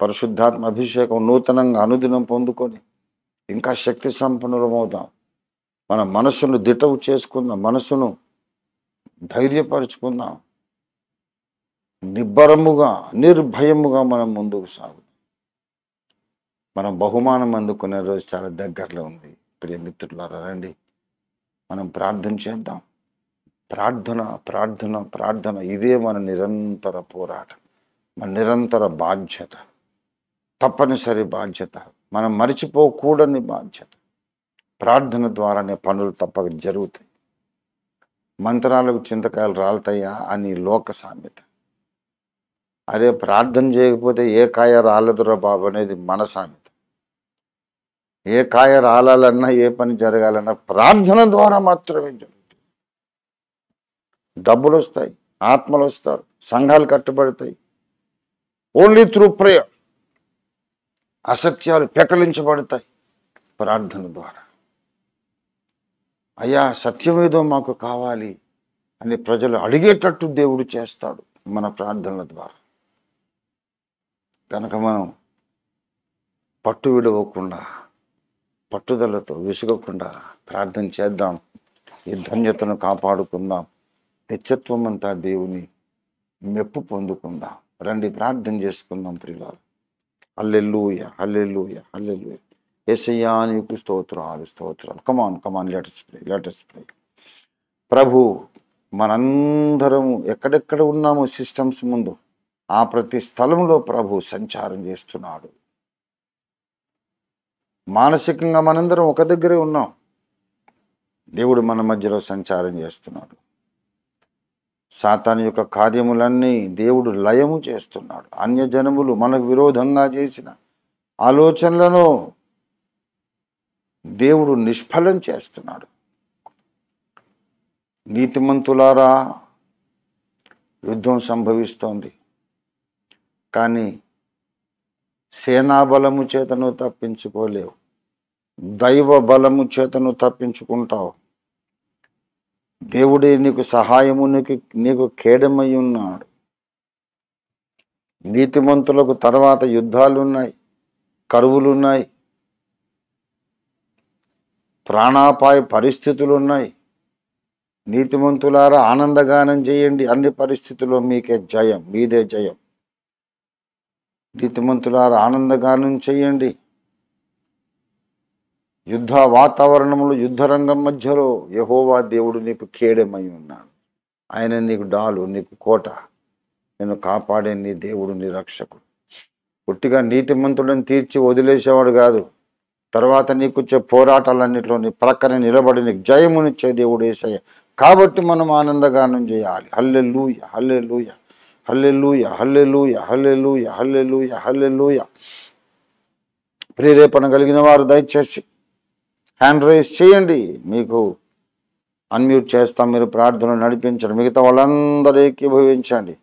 పరిశుద్ధాత్మ అభిషేకం నూతనంగా అనుదినం పొందుకొని ఇంకా శక్తి సంపన్నులమవుదాం మన మనసును దిటవు చేసుకుందాం మనసును ధైర్యపరుచుకుందాం నిబ్బరముగా నిర్భయముగా మనం ముందుకు సాగుదాం మనం బహుమానం అందుకునే రోజు చాలా దగ్గరలో ఉంది ప్రియమిత్రులారా రండి మనం ప్రార్థన చేద్దాం ప్రార్థన ప్రార్థన ప్రార్థన ఇదే మన నిరంతర పోరాటం మన నిరంతర బాధ్యత తప్పనిసరి బాధ్యత మనం మరిచిపోకూడని బాధ్యత ప్రార్థన ద్వారానే పనులు తప్పక జరుగుతాయి మంత్రాలకు చింతకాయలు రాలుతాయా అని లోక సామెత అదే ప్రార్థన చేయకపోతే ఏ కాయ రాలదురా బాబు అనేది మన సామెత ఏ కాయ రాలాలన్నా ఏ పని జరగాలన్నా ప్రార్థన ద్వారా మాత్రమే జరుగుతుంది డబ్బులు వస్తాయి ఆత్మలు వస్తారు సంఘాలు కట్టుబడతాయి ఓన్లీ త్రూ ప్రేయర్ అసత్యాలు పెకలించబడతాయి ప్రార్థన ద్వారా అయ్యా సత్యమేదో మాకు కావాలి అని ప్రజలు అడిగేటట్టు దేవుడు చేస్తాడు మన ప్రార్థనల ద్వారా కనుక మనం పట్టు విడవకుండా పట్టుదలతో విసుగకుండా ప్రార్థన చేద్దాం ఈ ధన్యతను కాపాడుకుందాం నిత్యత్వం అంతా దేవుని మెప్పు పొందుకుందాం రండి ప్రార్థన చేసుకుందాం ప్రియులారు అల్లెల్లుయ అల్లెల్లుయ అల్లెల్లుయ ఎసయ్యా నీకు స్తోత్రాలు స్తోత్రాలు కమాన్ కమాన్ లేటెస్ట్ ప్రే లేటెస్ట్ ప్రే ప్రభు మనందరము ఎక్కడెక్కడ ఉన్నాము సిస్టమ్స్ ముందు ఆ ప్రతి స్థలంలో ప్రభు సంచారం చేస్తున్నాడు మానసికంగా మనందరం ఒక దగ్గరే ఉన్నాం దేవుడు మన మధ్యలో సంచారం చేస్తున్నాడు సాతాను యొక్క కార్యములన్నీ దేవుడు లయము చేస్తున్నాడు అన్యజనములు మనకు విరోధంగా చేసిన ఆలోచనలను దేవుడు నిష్ఫలం చేస్తున్నాడు నీతిమంతులారా యుద్ధం సంభవిస్తోంది కానీ సేనాబలము చేతను తప్పించుకోలేవు దైవ బలము చేతను తప్పించుకుంటావు దేవుడే నీకు సహాయము నీకు నీకు ఖేడమై ఉన్నాడు నీతిమంతులకు తర్వాత యుద్ధాలున్నాయి కరువులున్నాయి ప్రాణాపాయ పరిస్థితులున్నాయి నీతిమంతులారా ఆనందగానం చేయండి అన్ని పరిస్థితుల్లో మీకే జయం మీదే జయం నీతిమంతులారా ఆనందగానం చేయండి యుద్ధ వాతావరణంలో యుద్ధరంగం మధ్యలో యహోవా దేవుడు నీకు కేడమై ఉన్నాడు ఆయన నీకు డాలు నీకు కోట నేను కాపాడే నీ దేవుడు నీ రక్షకుడు పుట్టిగా నీతిమంతులను తీర్చి వదిలేసేవాడు కాదు తర్వాత నీకొచ్చే పోరాటాలన్నింటిలో నీ ప్రక్కన నిలబడి నీకు జయమునిచ్చే దేవుడు వేసయ్య కాబట్టి మనం ఆనందగానం చేయాలి హల్లె లూయ హల్లె లూయ హల్లె లూయ హల్లె లూయ హల్లె లూయ హల్లె లూయ హల్లె లూయ ప్రేరేపణ కలిగిన వారు దయచేసి హ్యాండ్ రైజ్ చేయండి మీకు అన్మ్యూట్ చేస్తాం మీరు ప్రార్థన నడిపించండి మిగతా వాళ్ళందరూ ఏకీభవించండి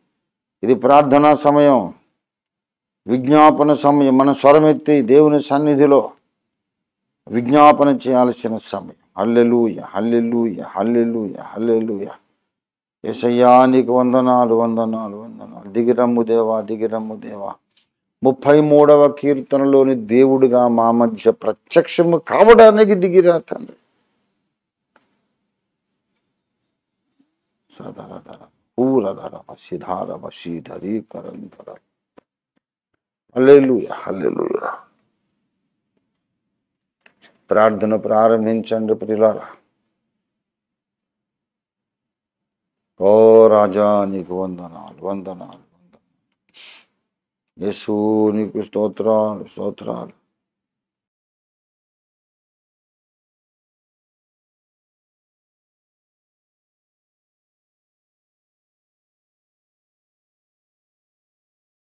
ఇది ప్రార్థనా సమయం విజ్ఞాపన సమయం మన స్వరమెత్తి దేవుని సన్నిధిలో విజ్ఞాపన చేయాల్సిన సమయం హల్లెలూయ హల్లెలూయ హల్లెలుయ హల్లెలూయ ఏసయ్యా నీకు వందనాలు వందనాలు వందనాలు దిగిరమ్ము దేవా దిగిరమ్ము దేవా ముప్పై మూడవ కీర్తనలోని దేవుడిగా మా మధ్య ప్రత్యక్షము కావడానికి దిగిరా తండ్రి సదరధర పూరధర వశిధార వశీధరి హల్లెలుయ హల్లెలుయ ప్రార్థన ప్రారంభించండి ప్రిలారా ఓ రాజా నీకు వందనాలు వందనాలు único, Es total, es total.